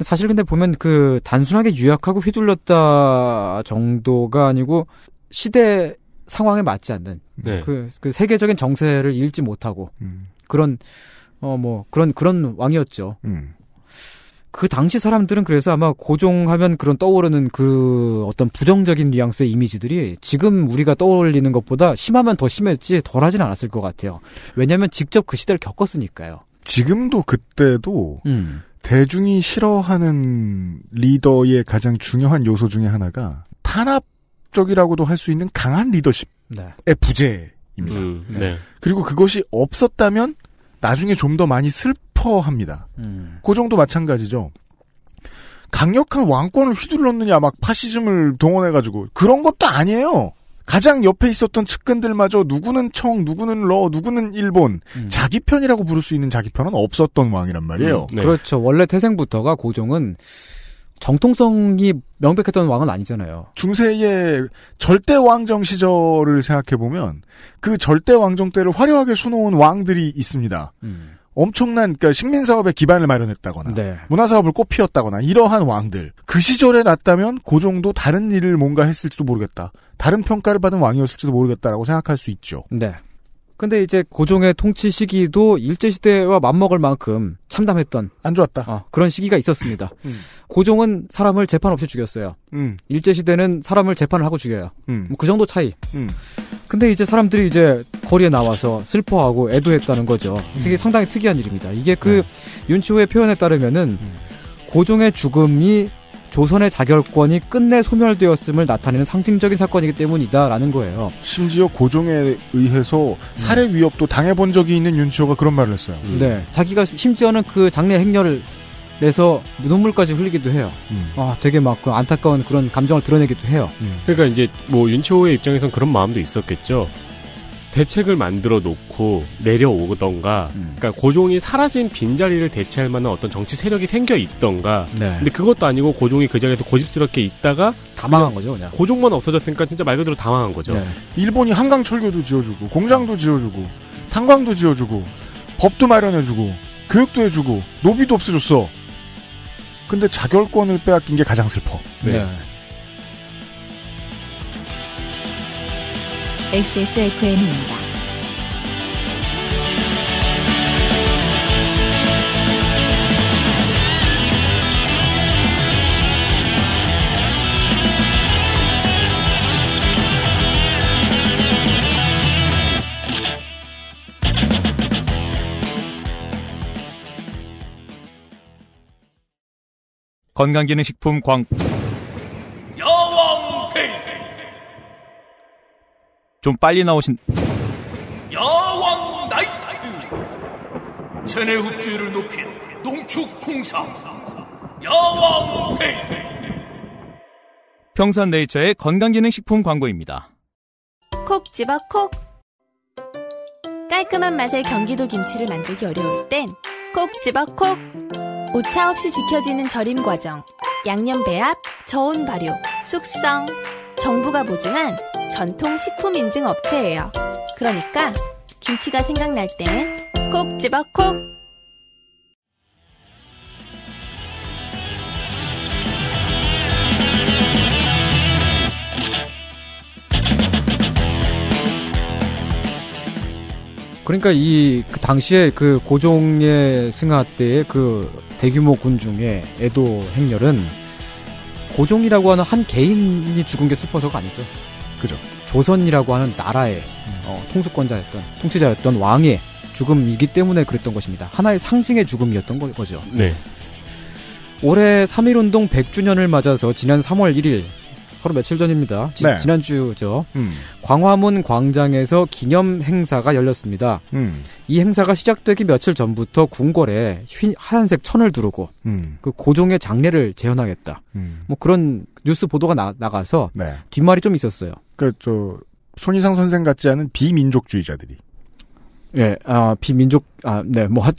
사실 근데 보면 그 단순하게 유약하고 휘둘렸다 정도가 아니고 시대 상황에 맞지 않는 네. 그, 그 세계적인 정세를 읽지 못하고 음. 그런 어뭐 그런 그런 왕이었죠. 음. 그 당시 사람들은 그래서 아마 고종하면 그런 떠오르는 그 어떤 부정적인 뉘앙스의 이미지들이 지금 우리가 떠올리는 것보다 심하면 더 심했지 덜 하진 않았을 것 같아요. 왜냐하면 직접 그 시대를 겪었으니까요. 지금도 그때도 음. 대중이 싫어하는 리더의 가장 중요한 요소 중의 하나가 탄압적이라고도 할 수 있는 강한 리더십의 네. 부재입니다. 음, 네. 그리고 그것이 없었다면 나중에 좀 더 많이 슬퍼합니다. 음. 그 정도 마찬가지죠. 강력한 왕권을 휘둘렀느냐 막 파시즘을 동원해가지고 그런 것도 아니에요. 가장 옆에 있었던 측근들마저 누구는 청, 누구는 러, 누구는 일본 음. 자기 편이라고 부를 수 있는 자기 편은 없었던 왕이란 말이에요. 음, 네. 그렇죠. 원래 태생부터가 고종은 정통성이 명백했던 왕은 아니잖아요. 중세의 절대 왕정 시절을 생각해 보면 그 절대 왕정 때를 화려하게 수놓은 왕들이 있습니다. 음. 엄청난 그러니까 식민 사업의 기반을 마련했다거나 네. 문화 사업을 꽃피웠다거나 이러한 왕들 그 시절에 났다면 고 그 정도 다른 일을 뭔가 했을지도 모르겠다. 다른 평가를 받은 왕이었을지도 모르겠다라고 생각할 수 있죠. 네. 근데 이제 고종의 통치 시기도 일제 시대와 맞먹을 만큼 참담했던 안 좋았다. 어, 그런 시기가 있었습니다. 음. 고종은 사람을 재판 없이 죽였어요. 음. 일제 시대는 사람을 재판을 하고 죽여요. 음. 뭐그 정도 차이. 음. 근데 이제 사람들이 이제 거리에 나와서 슬퍼하고 애도했다는 거죠. 이게 음. 상당히 특이한 일입니다. 이게 그 네. 윤치호의 표현에 따르면은 음. 고종의 죽음이 조선의 자결권이 끝내 소멸되었음을 나타내는 상징적인 사건이기 때문이다라는 거예요. 심지어 고종에 의해서 살해 음. 위협도 당해본 적이 있는 윤치호가 그런 말을 했어요. 음. 네, 자기가 심지어는 그 장례 행렬을 내서 눈물까지 흘리기도 해요. 음. 아, 되게 막 그 안타까운 그런 감정을 드러내기도 해요. 음. 그러니까 이제 뭐 윤치호의 입장에선 그런 마음도 있었겠죠. 대책을 만들어 놓고 내려오던가, 음. 그러니까 고종이 사라진 빈자리를 대체할 만한 어떤 정치 세력이 생겨 있던가, 네. 근데 그것도 아니고 고종이 그 자리에서 고집스럽게 있다가 다 망한 거죠, 그냥. 고종만 없어졌으니까 진짜 말 그대로 당황한 거죠. 네. 일본이 한강 철교도 지어주고, 공장도 지어주고, 탄광도 지어주고, 법도 마련해주고, 교육도 해주고, 노비도 없어졌어. 근데 자결권을 빼앗긴 게 가장 슬퍼. 네. 네. XSFM입니다. 건강기능식품 광좀 빨리 나오신 야왕 나이트 체내 흡수율을 높인 농축 풍상 야왕 데이 평산 네이처의 건강기능식품 광고입니다. 콕 집어 콕 깔끔한 맛의 경기도 김치를 만들기 어려울 땐 콕 집어 콕 오차 없이 지켜지는 절임 과정 양념 배합, 저온 발효, 숙성 정부가 보증한 전통 식품 인증 업체예요. 그러니까 김치가 생각날 땐콕 집어 콕! 그러니까 이 그 당시에 그 고종의 승하 때의 그 대규모 군중의 애도 행렬은 고종이라고 하는 한 개인이 죽은 게 슬퍼서가 아니죠. 그죠. 조선이라고 하는 나라의 어, 통수권자였던 통치자였던 왕의 죽음이기 때문에 그랬던 것입니다. 하나의 상징의 죽음이었던 거, 죠 네. 올해 3.1운동 100주년을 맞아서 지난 3월 1일 바로 며칠 전입니다. 지, 네. 난주죠 음. 광화문 광장에서 기념 행사가 열렸습니다. 음. 이 행사가 시작되기 며칠 전부터 궁궐에 흰, 하얀색 천을 두르고 음. 그 고종의 장례를 재현하겠다. 음. 뭐 그런 뉴스 보도가 나, 나가서 네. 뒷말이 좀 있었어요. 그저 손희상 선생 같지 않은 비민족주의자들이. 예, 아 비민족 아네뭐하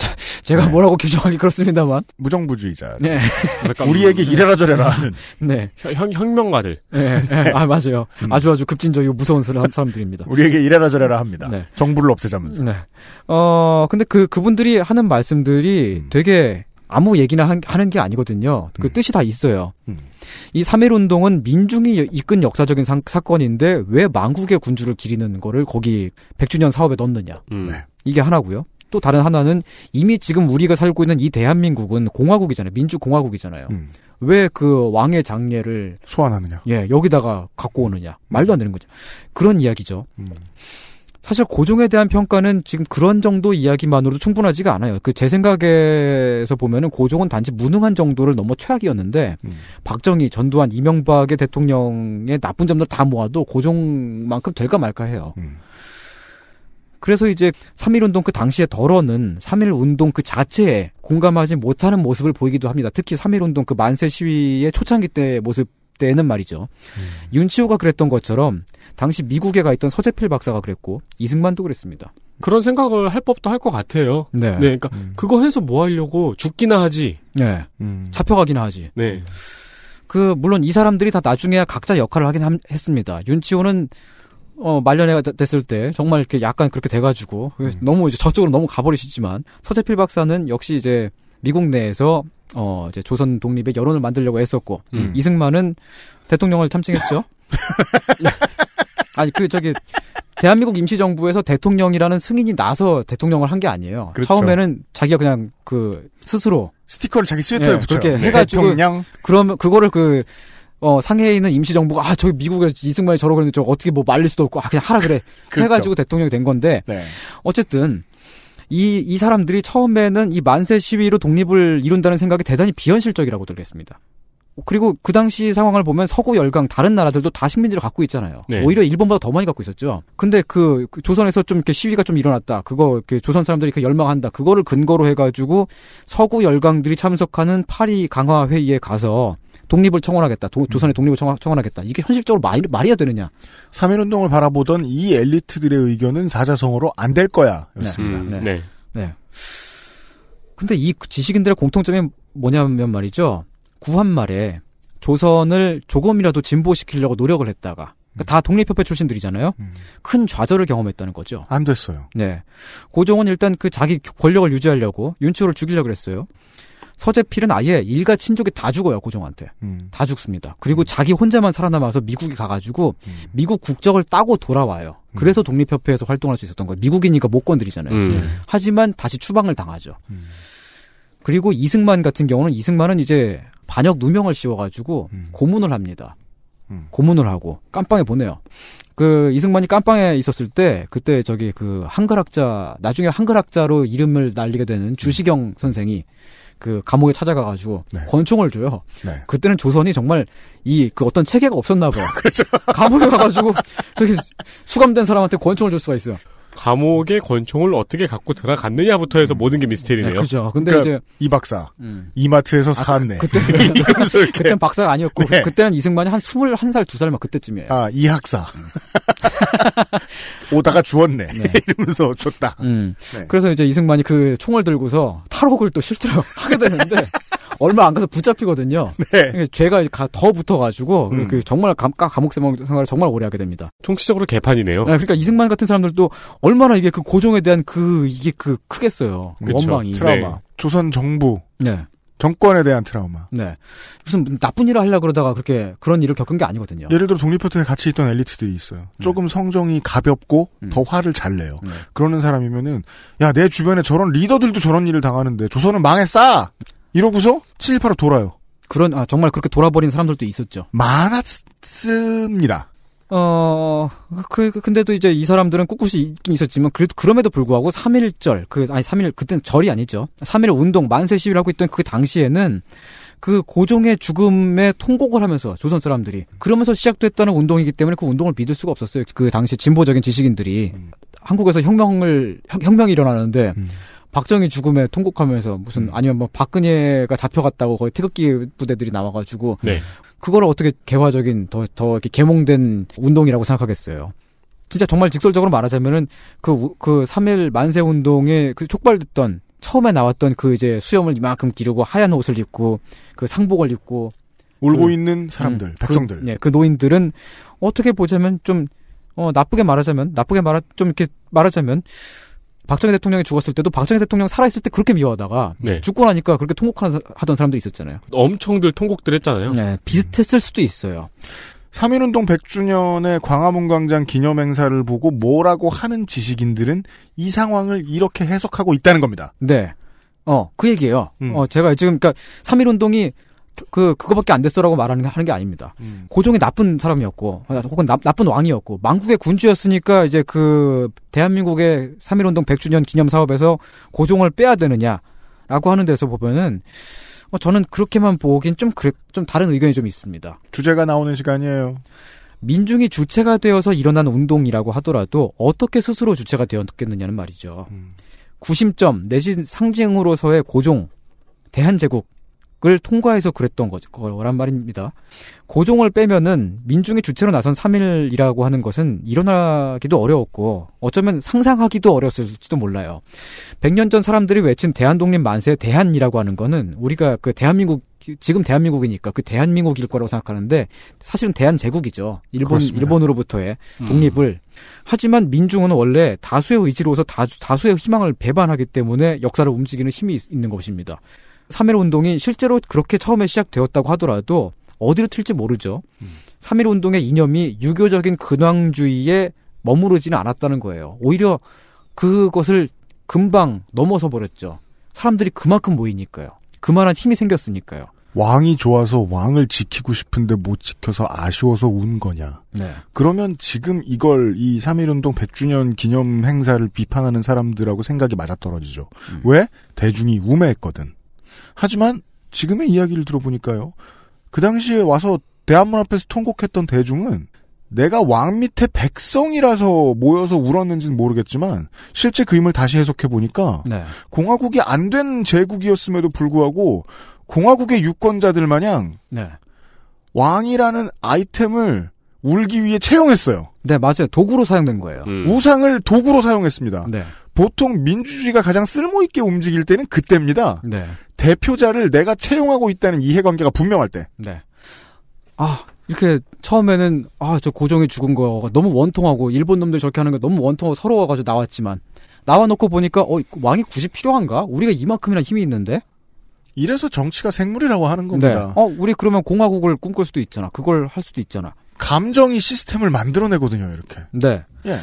제가 네. 뭐라고 규정하기 그렇습니다만 무정부주의자. 네. 그러니까 우리에게 이래라 저래라 하는. 네. 혁, 혁명가들. 예, 예, 네. 아 맞아요. 음. 아주 아주 급진적이고 무서운 사람들입니다. 우리에게 이래라 저래라 합니다. 네. 정부를 없애자면서. 네. 어 근데 그 그분들이 하는 말씀들이 음. 되게 아무 얘기나 한, 하는 게 아니거든요. 그 음. 뜻이 다 있어요. 음. 이3 1 운동은 민중이 이끈 역사적인 사, 사건인데 왜 망국의 군주를 기리는 거를 거기 1 0 0주년 사업에 넣느냐. 음. 네. 이게 하나고요. 또 다른 하나는 이미 지금 우리가 살고 있는 이 대한민국은 공화국이잖아요. 민주공화국이잖아요. 음. 왜그 왕의 장례를 소환하느냐. 예, 여기다가 갖고 오느냐. 말도 안 되는 거죠. 그런 이야기죠. 음. 사실 고종에 대한 평가는 지금 그런 정도 이야기만으로 도 충분하지가 않아요. 그 제 생각에서 보면은 고종은 단지 무능한 정도를 넘어 최악이었는데 음. 박정희, 전두환, 이명박의 대통령의 나쁜 점들 다 모아도 고종만큼 될까 말까 해요. 음. 그래서 이제 3.1운동 그 당시에 덜어는 3.1운동 그 자체에 공감하지 못하는 모습을 보이기도 합니다. 특히 3.1운동 그 만세 시위의 초창기 때 모습 때는 말이죠. 음. 윤치호가 그랬던 것처럼 당시 미국에 가 있던 서재필 박사가 그랬고 이승만도 그랬습니다. 그런 생각을 할 법도 할 것 같아요. 네. 네 그러니까 음. 그거 해서 뭐 하려고 죽기나 하지. 네. 음. 잡혀가기나 하지. 네. 그 물론 이 사람들이 다 나중에야 각자 역할을 하긴 함, 했습니다. 윤치호는 어, 말년에 됐을 때 정말 이렇게 약간 그렇게 돼가지고 음. 너무 이제 저쪽으로 너무 가버리시지만 서재필 박사는 역시 이제 미국 내에서 어 이제 조선 독립의 여론을 만들려고 애썼고 음. 이승만은 대통령을 참칭했죠. 아니 그 저기 대한민국 임시정부에서 대통령이라는 승인이 나서 대통령을 한 게 아니에요. 그렇죠. 처음에는 자기가 그냥 그 스스로 스티커를 자기 스웨터에 예, 붙여요. 그렇게 네. 해가지고 대통령. 그면 그거를 그 어, 상해에 있는 임시정부가, 아, 저기 미국에 이승만이 저러고 그러는데저 어떻게 뭐 말릴 수도 없고, 아, 그냥 하라 그래. 그렇죠. 해가지고 대통령이 된 건데, 네. 어쨌든, 이, 이 사람들이 처음에는 이 만세 시위로 독립을 이룬다는 생각이 대단히 비현실적이라고 들겠습니다. 그리고 그 당시 상황을 보면 서구 열강 다른 나라들도 다 식민지를 갖고 있잖아요. 네. 오히려 일본보다 더 많이 갖고 있었죠. 근데 그, 그 조선에서 좀 이렇게 시위가 좀 일어났다. 그거 그 조선 사람들이 이렇게 열망한다. 그거를 근거로 해가지고 서구 열강들이 참석하는 파리 강화 회의에 가서 독립을 청원하겠다. 도, 음. 조선의 독립을 청원, 하겠다 이게 현실적으로 말, 말이야 되느냐. 3일운동을 바라보던 이 엘리트들의 의견은 사자성어로 안 될 거야. 네. 였습니다. 네. 음, 네. 네. 네. 근데 이 지식인들의 공통점이 뭐냐면 말이죠. 구한말에 조선을 조금이라도 진보시키려고 노력을 했다가 그러니까 다 음. 독립협회 출신들이잖아요. 음. 큰 좌절을 경험했다는 거죠. 안 됐어요. 네, 고종은 그 일단 그 자기 권력을 유지하려고 윤치호를 죽이려고 그랬어요. 서재필은 아예 일가 친족이 다 죽어요 고종한테 그 음. 다 죽습니다 그리고 음. 자기 혼자만 살아남아서 미국에 가가지고 음. 미국 국적을 따고 돌아와요 음. 그래서 독립협회에서 활동할 수 있었던 거예요 미국이니까 못 건드리잖아요 음. 하지만 다시 추방을 당하죠 그리고 이승만 같은 경우는 이승만은 이제 반역 누명을 씌워가지고 음. 고문을 합니다. 음. 고문을 하고 깜빵에 보내요. 그 이승만이 깜빵에 있었을 때 그때 저기 그 한글학자 나중에 한글학자로 이름을 날리게 되는 네. 주시경 음. 선생이 그 감옥에 찾아가가지고 네. 권총을 줘요. 네. 그때는 조선이 정말 이 그 어떤 체계가 없었나 봐요. 그렇죠. 감옥에 가가지고 저기 수감된 사람한테 권총을 줄 수가 있어요. 감옥의 권총을 어떻게 갖고 들어갔느냐부터 해서 음. 모든 게 미스테리네요. 네, 그죠. 근데 그러니까 이제 이 박사 음. 이마트에서 샀네. 아, 그 그때 그때는 박사가 아니었고 네. 그때는 이승만이 한 21살 2살 막 그때쯤이에요. 아, 이 학사. 음. 오다가 주었네 네. 이러면서 줬다. 음. 네. 그래서 이제 이승만이 그 총을 들고서 탈옥을 또 실제로 하게 되는데 얼마 안 가서 붙잡히거든요. 네. 그러니까 죄가 더 붙어가지고 음. 그 정말 감, 감옥 생활을 정말 오래 하게 됩니다. 총체적으로 개판이네요. 네, 그러니까 이승만 같은 사람들도 얼마나 이게 그 고종에 대한 그 이게 그 크겠어요. 그 원망이 트라우마. 네. 조선 정부. 네. 정권에 대한 트라우마. 네. 무슨 나쁜 일을 하려 고 그러다가 그렇게 그런 일을 겪은 게 아니거든요. 예를 들어 독립투에 같이 있던 엘리트들이 있어요. 음. 조금 성정이 가볍고 음. 더 화를 잘 내요. 네. 그러는 사람이면은 야내 주변에 저런 리더들도 저런 일을 당하는데 조선은 망했어. 이러고서 718로 돌아요. 그런 아 정말 그렇게 돌아버린 사람들도 있었죠. 많았습니다. 어, 그, 그 근데도 이제 이 사람들은 꿋꿋이 있긴 있었지만, 그래도 그럼에도 불구하고 3.1절, 그, 아니, 3.1, 그땐 절이 아니죠. 3.1 운동, 만세 시위를 하고 있던 그 당시에는, 그 고종의 죽음에 통곡을 하면서, 조선 사람들이. 그러면서 시작됐다는 운동이기 때문에 그 운동을 믿을 수가 없었어요. 그 당시 진보적인 지식인들이. 음. 한국에서 혁명을, 혁명이 일어나는데, 음. 박정희 죽음에 통곡하면서 무슨 음. 아니면 뭐 박근혜가 잡혀갔다고 거의 태극기 부대들이 나와가지고 네. 그걸 어떻게 개화적인 더더 더 이렇게 개몽된 운동이라고 생각하겠어요. 진짜 정말 직설적으로 말하자면은 그그 삼 3일 만세 운동에 그 촉발됐던 처음에 나왔던 그 이제 수염을 이만큼 기르고 하얀 옷을 입고 그 상복을 입고 울고 그, 있는 음, 사람들, 음, 백성들. 그, 예, 그 노인들은 어떻게 보자면 좀 어, 나쁘게 말하자면 나쁘게 말하 좀 이렇게 말하자면 박정희 대통령이 죽었을 때도 박정희 대통령 살아있을 때 그렇게 미워하다가 네. 죽고 나니까 그렇게 통곡하던 사람도 있었잖아요. 엄청들 통곡들 했잖아요. 네, 비슷했을 수도 있어요. 3.1운동 100주년의 광화문 광장 기념행사를 보고 뭐라고 하는 지식인들은 이 상황을 이렇게 해석하고 있다는 겁니다. 네. 어, 그 얘기예요. 음. 어, 제가 지금, 그니까, 러 3.1운동이 그 그거밖에 안 됐어라고 말하는 게 하는 게 아닙니다. 음. 고종이 나쁜 사람이었고 아, 혹은 나, 쁜 왕이었고 망국의 군주였으니까 이제 그 대한민국의 삼일운동 100주년 기념 사업에서 고종을 빼야 되느냐라고 하는 데서 보면은 어, 저는 그렇게만 보긴 좀, 그래, 좀 다른 의견이 좀 있습니다. 주제가 나오는 시간이에요. 민중이 주체가 되어서 일어난 운동이라고 하더라도 어떻게 스스로 주체가 되었겠느냐는 말이죠. 음. 구심점 내신 상징으로서의 고종, 대한제국 을 통과해서 그랬던 거죠. 거란 말입니다. 고종을 빼면은 민중의 주체로 나선 3일이라고 하는 것은 일어나기도 어려웠고 어쩌면 상상하기도 어려웠을지도 몰라요. 100년 전 사람들이 외친 대한독립 만세 대한이라고 하는 거는 우리가 그 대한민국 지금 대한민국이니까 그 대한민국일 거라고 생각하는데 사실은 대한제국이죠. 일본 그렇습니다. 일본으로부터의 음. 독립을 음. 하지만 민중은 원래 다수의 의지로서 다수, 다수의 희망을 배반하기 때문에 역사를 움직이는 힘이 있는 것입니다. 3.1 운동이 실제로 그렇게 처음에 시작되었다고 하더라도 어디로 튈지 모르죠. 음. 3.1 운동의 이념이 유교적인 근황주의에 머무르지는 않았다는 거예요. 오히려 그것을 금방 넘어서 버렸죠. 사람들이 그만큼 모이니까요. 그만한 힘이 생겼으니까요. 왕이 좋아서 왕을 지키고 싶은데 못 지켜서 아쉬워서 운 거냐. 네. 그러면 지금 이걸 이 3.1운동 100주년 기념 행사를 비판하는 사람들하고 생각이 맞아떨어지죠. 음. 왜? 대중이 우매했거든. 하지만 지금의 이야기를 들어보니까요. 그 당시에 와서 대한문 앞에서 통곡했던 대중은 내가 왕 밑에 백성이라서 모여서 울었는지는 모르겠지만 실제 그림을 다시 해석해 보니까 네. 공화국이 안 된 제국이었음에도 불구하고 공화국의 유권자들 마냥 네. 왕이라는 아이템을 울기 위해 채용했어요. 네, 맞아요. 도구로 사용된 거예요. 음. 우상을 도구로 사용했습니다. 네. 보통 민주주의가 가장 쓸모있게 움직일 때는 그때입니다. 네. 대표자를 내가 채용하고 있다는 이해관계가 분명할 때. 네. 아, 이렇게 처음에는 아, 저 고정이 죽은 거가 너무 원통하고 일본 놈들 저렇게 하는 거 너무 원통하고 서러워가지고 나왔지만 나와놓고 보니까 어, 왕이 굳이 필요한가? 우리가 이만큼이나 힘이 있는데? 이래서 정치가 생물이라고 하는 겁니다. 네. 어, 우리 그러면 공화국을 꿈꿀 수도 있잖아. 그걸 할 수도 있잖아. 감정이 시스템을 만들어내거든요, 이렇게. 네. 예.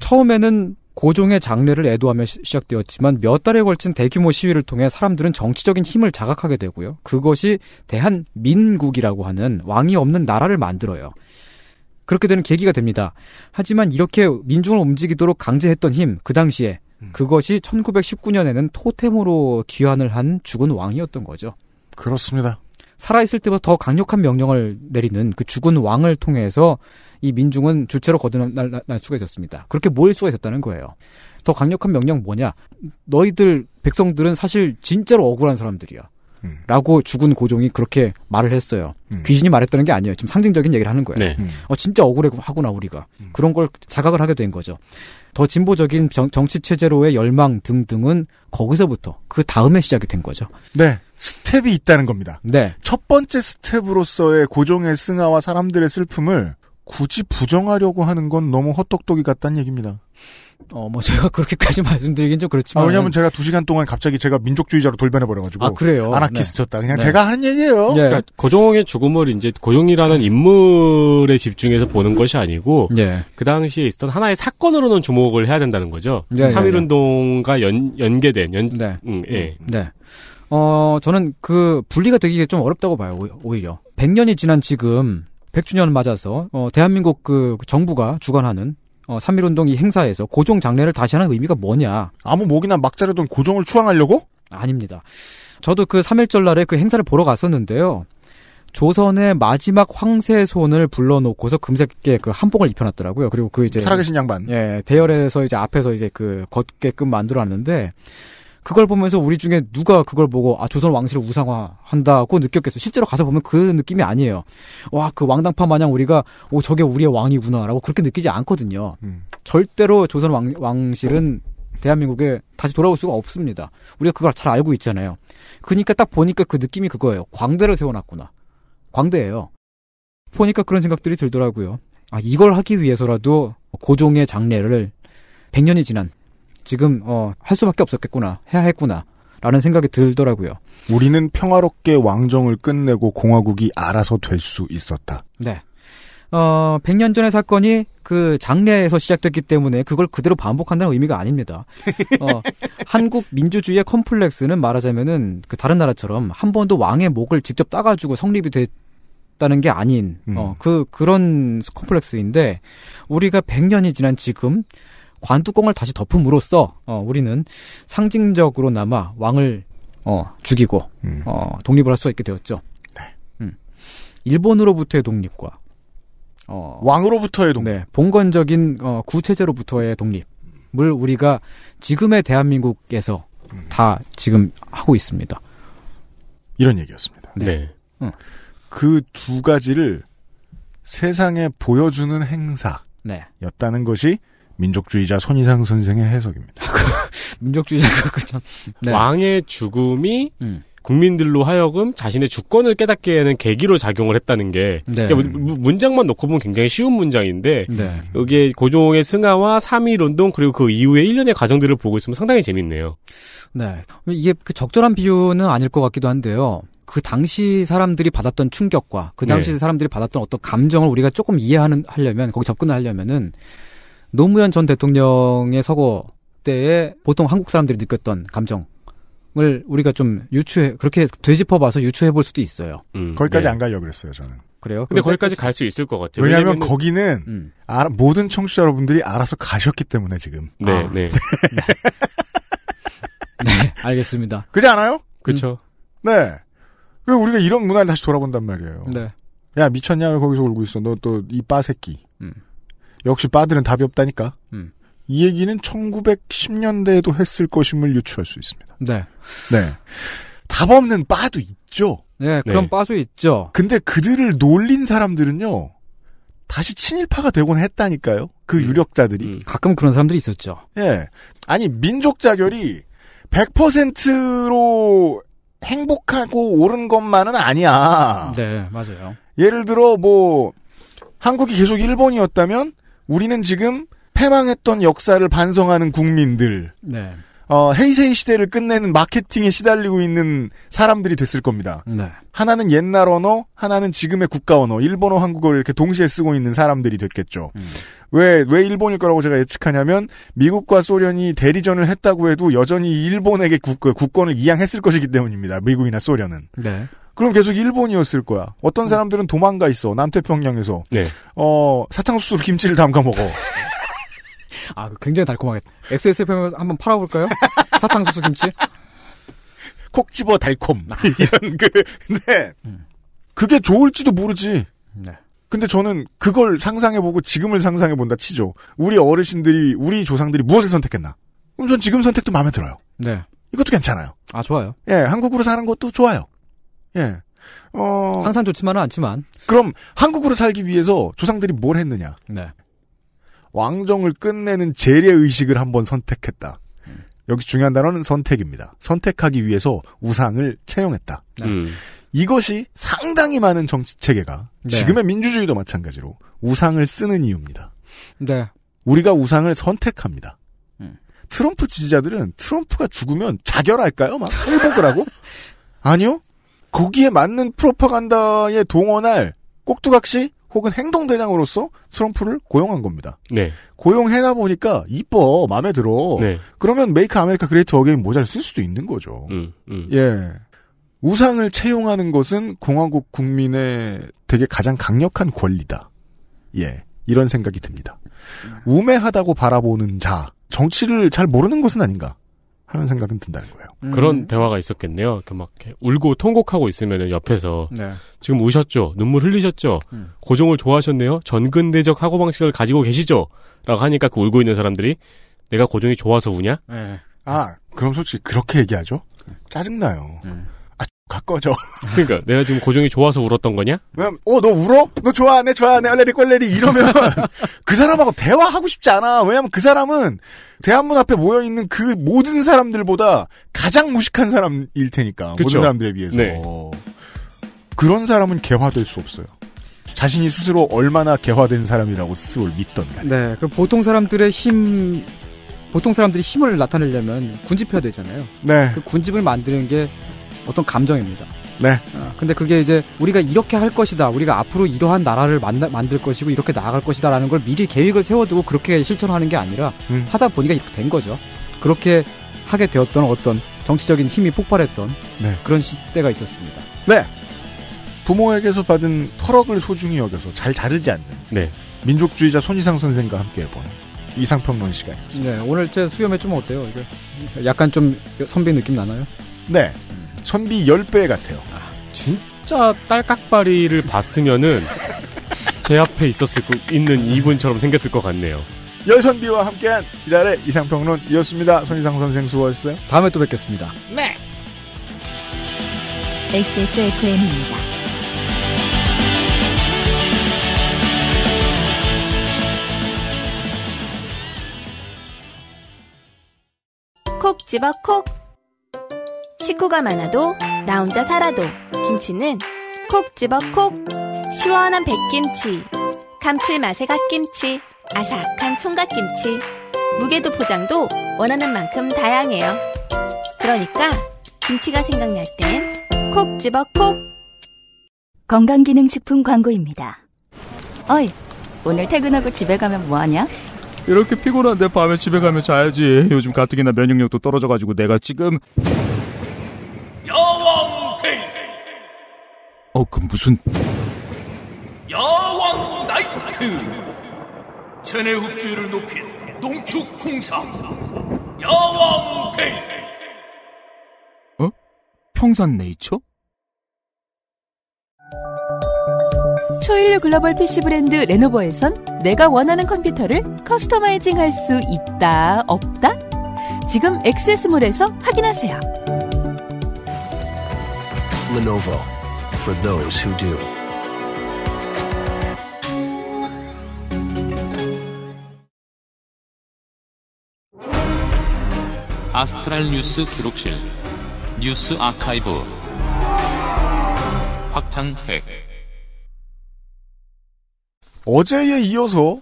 처음에는 고종의 장례를 애도하며 시작되었지만 몇 달에 걸친 대규모 시위를 통해 사람들은 정치적인 힘을 자각하게 되고요. 그것이 대한민국이라고 하는 왕이 없는 나라를 만들어요. 그렇게 되는 계기가 됩니다. 하지만 이렇게 민중을 움직이도록 강제했던 힘, 그 당시에 음. 그것이 1919년에는 토템으로 귀환을 한 죽은 왕이었던 거죠. 그렇습니다. 살아있을 때보다 더 강력한 명령을 내리는 그 죽은 왕을 통해서 이 민중은 주체로 거듭날 수가 있었습니다. 그렇게 모일 수가 있었다는 거예요. 더 강력한 명령 뭐냐? 너희들 백성들은 사실 진짜로 억울한 사람들이야. 음. 라고 죽은 고종이 그렇게 말을 했어요. 음. 귀신이 말했다는 게 아니에요. 지금 상징적인 얘기를 하는 거예요. 네. 음. 어, 진짜 억울하구나 해 우리가 음. 그런 걸 자각을 하게 된 거죠. 더 진보적인 정, 정치 체제로의 열망 등등은 거기서부터 그 다음에 시작이 된 거죠. 네. 스텝이 있다는 겁니다. 네. 첫 번째 스텝으로서의 고종의 승하와 사람들의 슬픔을 굳이 부정하려고 하는 건 너무 헛똑똑이 같다는 얘기입니다. 어, 뭐, 제가 그렇게까지 말씀드리긴 좀 그렇지만. 아, 왜냐면 제가 두 시간 동안 갑자기 제가 민족주의자로 돌변해버려가지고. 아, 그래요? 아나키스트였다. 네. 그냥 네. 제가 하는 얘기예요. 네. 그러니까 고종의 죽음을 이제 고종이라는 인물에 집중해서 보는 것이 아니고. 예. 그 당시에 있었던 하나의 사건으로는 주목을 해야 된다는 거죠. 네, 예, 3.1운동과 연, 연계된, 연, 네. 음, 예. 네. 어, 저는 그 분리가 되기 좀 어렵다고 봐요, 오히려. 100년이 지난 지금, 100주년 맞아서, 어, 대한민국 그 정부가 주관하는 어, 삼일운동이 행사에서 고종 장례를 다시 하는 의미가 뭐냐. 아무 목이나 막 자르던 고종을 추앙하려고? 아닙니다. 저도 그삼일절 날에 그 행사를 보러 갔었는데요. 조선의 마지막 황세손을 불러놓고서 금색의 그 한복을 입혀놨더라고요. 그리고 그 이제 살아계신 양반. 예, 대열에서 이제 앞에서 이제 그 걷게끔 만들어놨는데 그걸 보면서 우리 중에 누가 그걸 보고 아 조선 왕실을 우상화한다고 느꼈겠어. 실제로 가서 보면 그 느낌이 아니에요. 와 그 왕당파 마냥 우리가 오 저게 우리의 왕이구나라고 그렇게 느끼지 않거든요. 음. 절대로 조선 왕, 왕실은 대한민국에 다시 돌아올 수가 없습니다. 우리가 그걸 잘 알고 있잖아요. 그러니까 딱 보니까 그 느낌이 그거예요. 광대를 세워놨구나. 광대예요. 보니까 그런 생각들이 들더라고요. 아 이걸 하기 위해서라도 고종의 장례를 100년이 지난 지금 어, 할 수밖에 없었겠구나 해야 했구나 라는 생각이 들더라고요. 우리는 평화롭게 왕정을 끝내고 공화국이 알아서 될 수 있었다. 네. 어, 100년 전의 사건이 그 장례에서 시작됐기 때문에 그걸 그대로 반복한다는 의미가 아닙니다. 어, 한국 민주주의의 컴플렉스는 말하자면은 그 다른 나라처럼 한 번도 왕의 목을 직접 따가지고 성립이 됐다는 게 아닌 어, 음. 그 그런 컴플렉스인데 우리가 100년이 지난 지금 관뚜껑을 다시 덮음으로써 어, 우리는 상징적으로 남아 왕을 어, 죽이고 음. 어, 독립을 할 수 있게 되었죠. 네. 음. 일본으로부터의 독립과 어, 왕으로부터의 독립, 네, 봉건적인 어, 구체제로부터의 독립을 우리가 지금의 대한민국에서 음. 다 지금 하고 있습니다. 이런 얘기였습니다. 네. 네. 응. 음. 그두 가지를 세상에 보여주는 행사였다는 네. 것이 민족주의자 손이상 선생의 해석입니다. 민족주의자가 그참 네. 왕의 죽음이 음. 국민들로 하여금 자신의 주권을 깨닫게 하는 계기로 작용을 했다는 게 네. 문장만 놓고 보면 굉장히 쉬운 문장인데 네. 여기에 고종의 승하와 3.1 운동 그리고 그 이후의 1년의 과정들을 보고 있으면 상당히 재밌네요. 네. 이게 그 적절한 비유는 아닐 것 같기도 한데요. 그 당시 사람들이 받았던 충격과 그 당시 네. 사람들이 받았던 어떤 감정을 우리가 조금 이해하는 하려면 거기 접근을 하려면은 노무현 전 대통령의 서거 때에 보통 한국 사람들이 느꼈던 감정. 을 우리가 좀 유추해 그렇게 되짚어 봐서 유추해 볼 수도 있어요. 음, 거기까지 네. 안 가려 그랬어요 저는. 그래요? 근데 거기까지 갈 수 있을 것 같아요. 왜냐하면, 왜냐면 거기는 음. 알아, 모든 청취자 여러분들이 알아서 가셨기 때문에 지금. 네, 아, 네. 네. 네. 알겠습니다. 그지 않아요? 그렇죠. 음. 네. 그 우리가 이런 문화를 다시 돌아본단 말이에요. 네. 야 미쳤냐 왜 거기서 울고 있어? 너 또 이 빠새끼. 음. 역시 빠드는 답이 없다니까. 음. 이 얘기는 1910년대에도 했을 것임을 유추할 수 있습니다. 네. 네. 답 없는 빠도 있죠. 네, 그런 네. 빠도 있죠. 근데 그들을 놀린 사람들은요, 다시 친일파가 되곤 했다니까요. 그 음. 유력자들이. 음. 가끔 그런 사람들이 있었죠. 예. 아니, 민족 자결이 100%로 행복하고 옳은 것만은 아니야. 네, 맞아요. 예를 들어, 뭐, 한국이 계속 일본이었다면, 우리는 지금 패망했던 역사를 반성하는 국민들, 네. 어, 헤이세이 시대를 끝내는 마케팅에 시달리고 있는 사람들이 됐을 겁니다. 네. 하나는 옛날 언어, 하나는 지금의 국가 언어, 일본어, 한국어를 이렇게 동시에 쓰고 있는 사람들이 됐겠죠. 음. 왜, 왜 일본일 거라고 제가 예측하냐면, 미국과 소련이 대리전을 했다고 해도 여전히 일본에게 국, 그 권을 이양했을 것이기 때문입니다. 미국이나 소련은. 네. 그럼 계속 일본이었을 거야. 어떤 음. 사람들은 도망가 있어. 남태평양에서. 네. 어, 사탕수수로 김치를 담가 먹어. 아, 그 굉장히 달콤하게. XSFM에서 한번 팔아볼까요? 사탕수수 김치? 콕 집어 달콤. 아. 이런 그, 네. 음. 그게 좋을지도 모르지. 네. 근데 저는 그걸 상상해보고 지금을 상상해본다 치죠. 우리 어르신들이, 우리 조상들이 무엇을 선택했나? 그럼 전 지금 선택도 마음에 들어요. 네. 이것도 괜찮아요. 아, 좋아요. 예, 한국으로 사는 것도 좋아요. 예. 어. 항상 좋지만은 않지만. 그럼 한국으로 살기 위해서 조상들이 뭘 했느냐? 네. 왕정을 끝내는 재래 의식을 한번 선택했다. 음. 여기 중요한 단어는 선택입니다. 선택하기 위해서 우상을 채용했다. 네. 음. 이것이 상당히 많은 정치 체계가 네. 지금의 민주주의도 마찬가지로 우상을 쓰는 이유입니다. 네. 우리가 우상을 선택합니다. 음. 트럼프 지지자들은 트럼프가 죽으면 자결할까요? 막 회복을 하고? 아니요. 거기에 맞는 프로파간다에 동원할 꼭두각시 혹은 행동대장으로서 트럼프를 고용한 겁니다. 네. 고용해나 보니까 이뻐 마음에 들어. 네. 그러면 메이크 아메리카 그레이트 어게인 모자를 쓸 수도 있는 거죠. 음, 음. 예. 우상을 채용하는 것은 공화국 국민의 되게 가장 강력한 권리다. 예. 이런 생각이 듭니다. 음. 우매하다고 바라보는 자, 정치를 잘 모르는 것은 아닌가. 하는 생각은 든다는 거예요. 음. 그런 대화가 있었겠네요. 그 막 울고 통곡하고 있으면 옆에서 네. 지금 우셨죠? 눈물 흘리셨죠? 음. 고종을 좋아하셨네요? 전근대적 사고 방식을 가지고 계시죠? 라고 하니까 그 울고 있는 사람들이 내가 고종이 좋아서 우냐? 네. 아, 그럼 솔직히 그렇게 얘기하죠? 짜증나요. 음. 가꿔져 그러니까 내가 지금 고정이 좋아서 울었던 거냐? 왜냐면 어너 울어? 너 좋아 하네 좋아 하네 얼레리 꼴레리 이러면 그 사람하고 대화하고 싶지 않아. 왜냐면 그 사람은 대한문 앞에 모여 있는 그 모든 사람들보다 가장 무식한 사람일 테니까 그쵸? 모든 사람들에 비해서 네. 그런 사람은 개화될 수 없어요. 자신이 스스로 얼마나 개화된 사람이라고 스스로 믿던가. 네, 그 보통 사람들의 힘 보통 사람들이 힘을 나타내려면 군집해야 되잖아요. 네. 그 군집을 만드는 게 어떤 감정입니다. 네. 어, 근데 그게 이제 우리가 이렇게 할 것이다. 우리가 앞으로 이러한 나라를 만나, 만들 것이고 이렇게 나아갈 것이다라는 걸 미리 계획을 세워두고 그렇게 실천하는 게 아니라 음. 하다 보니까 이렇게 된 거죠. 그렇게 하게 되었던 어떤 정치적인 힘이 폭발했던 네. 그런 시대가 있었습니다. 네. 부모에게서 받은 터럭을 소중히 여겨서 잘 자르지 않는 네. 민족주의자 손희상 선생과 함께 해본 이상평론 시간이었습니다. 네, 오늘 제 수염에 좀 어때요? 약간 좀 선비 느낌 나나요? 네. 음. 선비 10배 같아요. 아, 진짜 딸깍바리를 봤으면은 제 앞에 있었을 있는 이분처럼 생겼을 것 같네요. 열선비와 함께한 이달의 이상평론이었습니다. 손희상 선생 수고하셨어요. 다음에 또 뵙겠습니다. 네. XSFM입니다. 콕 집어 콕. 식구가 많아도 나 혼자 살아도 김치는 콕 집어 콕 시원한 백김치 감칠맛의 갓김치 아삭한 총각김치 무게도 포장도 원하는 만큼 다양해요 그러니까 김치가 생각날 땐 콕 집어 콕 건강기능식품 광고입니다 어이 오늘 퇴근하고 집에 가면 뭐하냐? 이렇게 피곤한데 밤에 집에 가면 자야지 요즘 가뜩이나 면역력도 떨어져가지고 내가 지금 어그 무슨 야왕 나이트 체내 흡수율을 높인 농축 풍상 야왕 케인 어? 평산 네이처? 초일류 글로벌 PC 브랜드 레노버에선 내가 원하는 컴퓨터를 커스터마이징 할 수 있다, 없다? 지금 엑세스몰에서 확인하세요. Lenovo for those who do. 아스트랄 뉴스 기록실 뉴스 아카이브 확장팩 어제에 이어서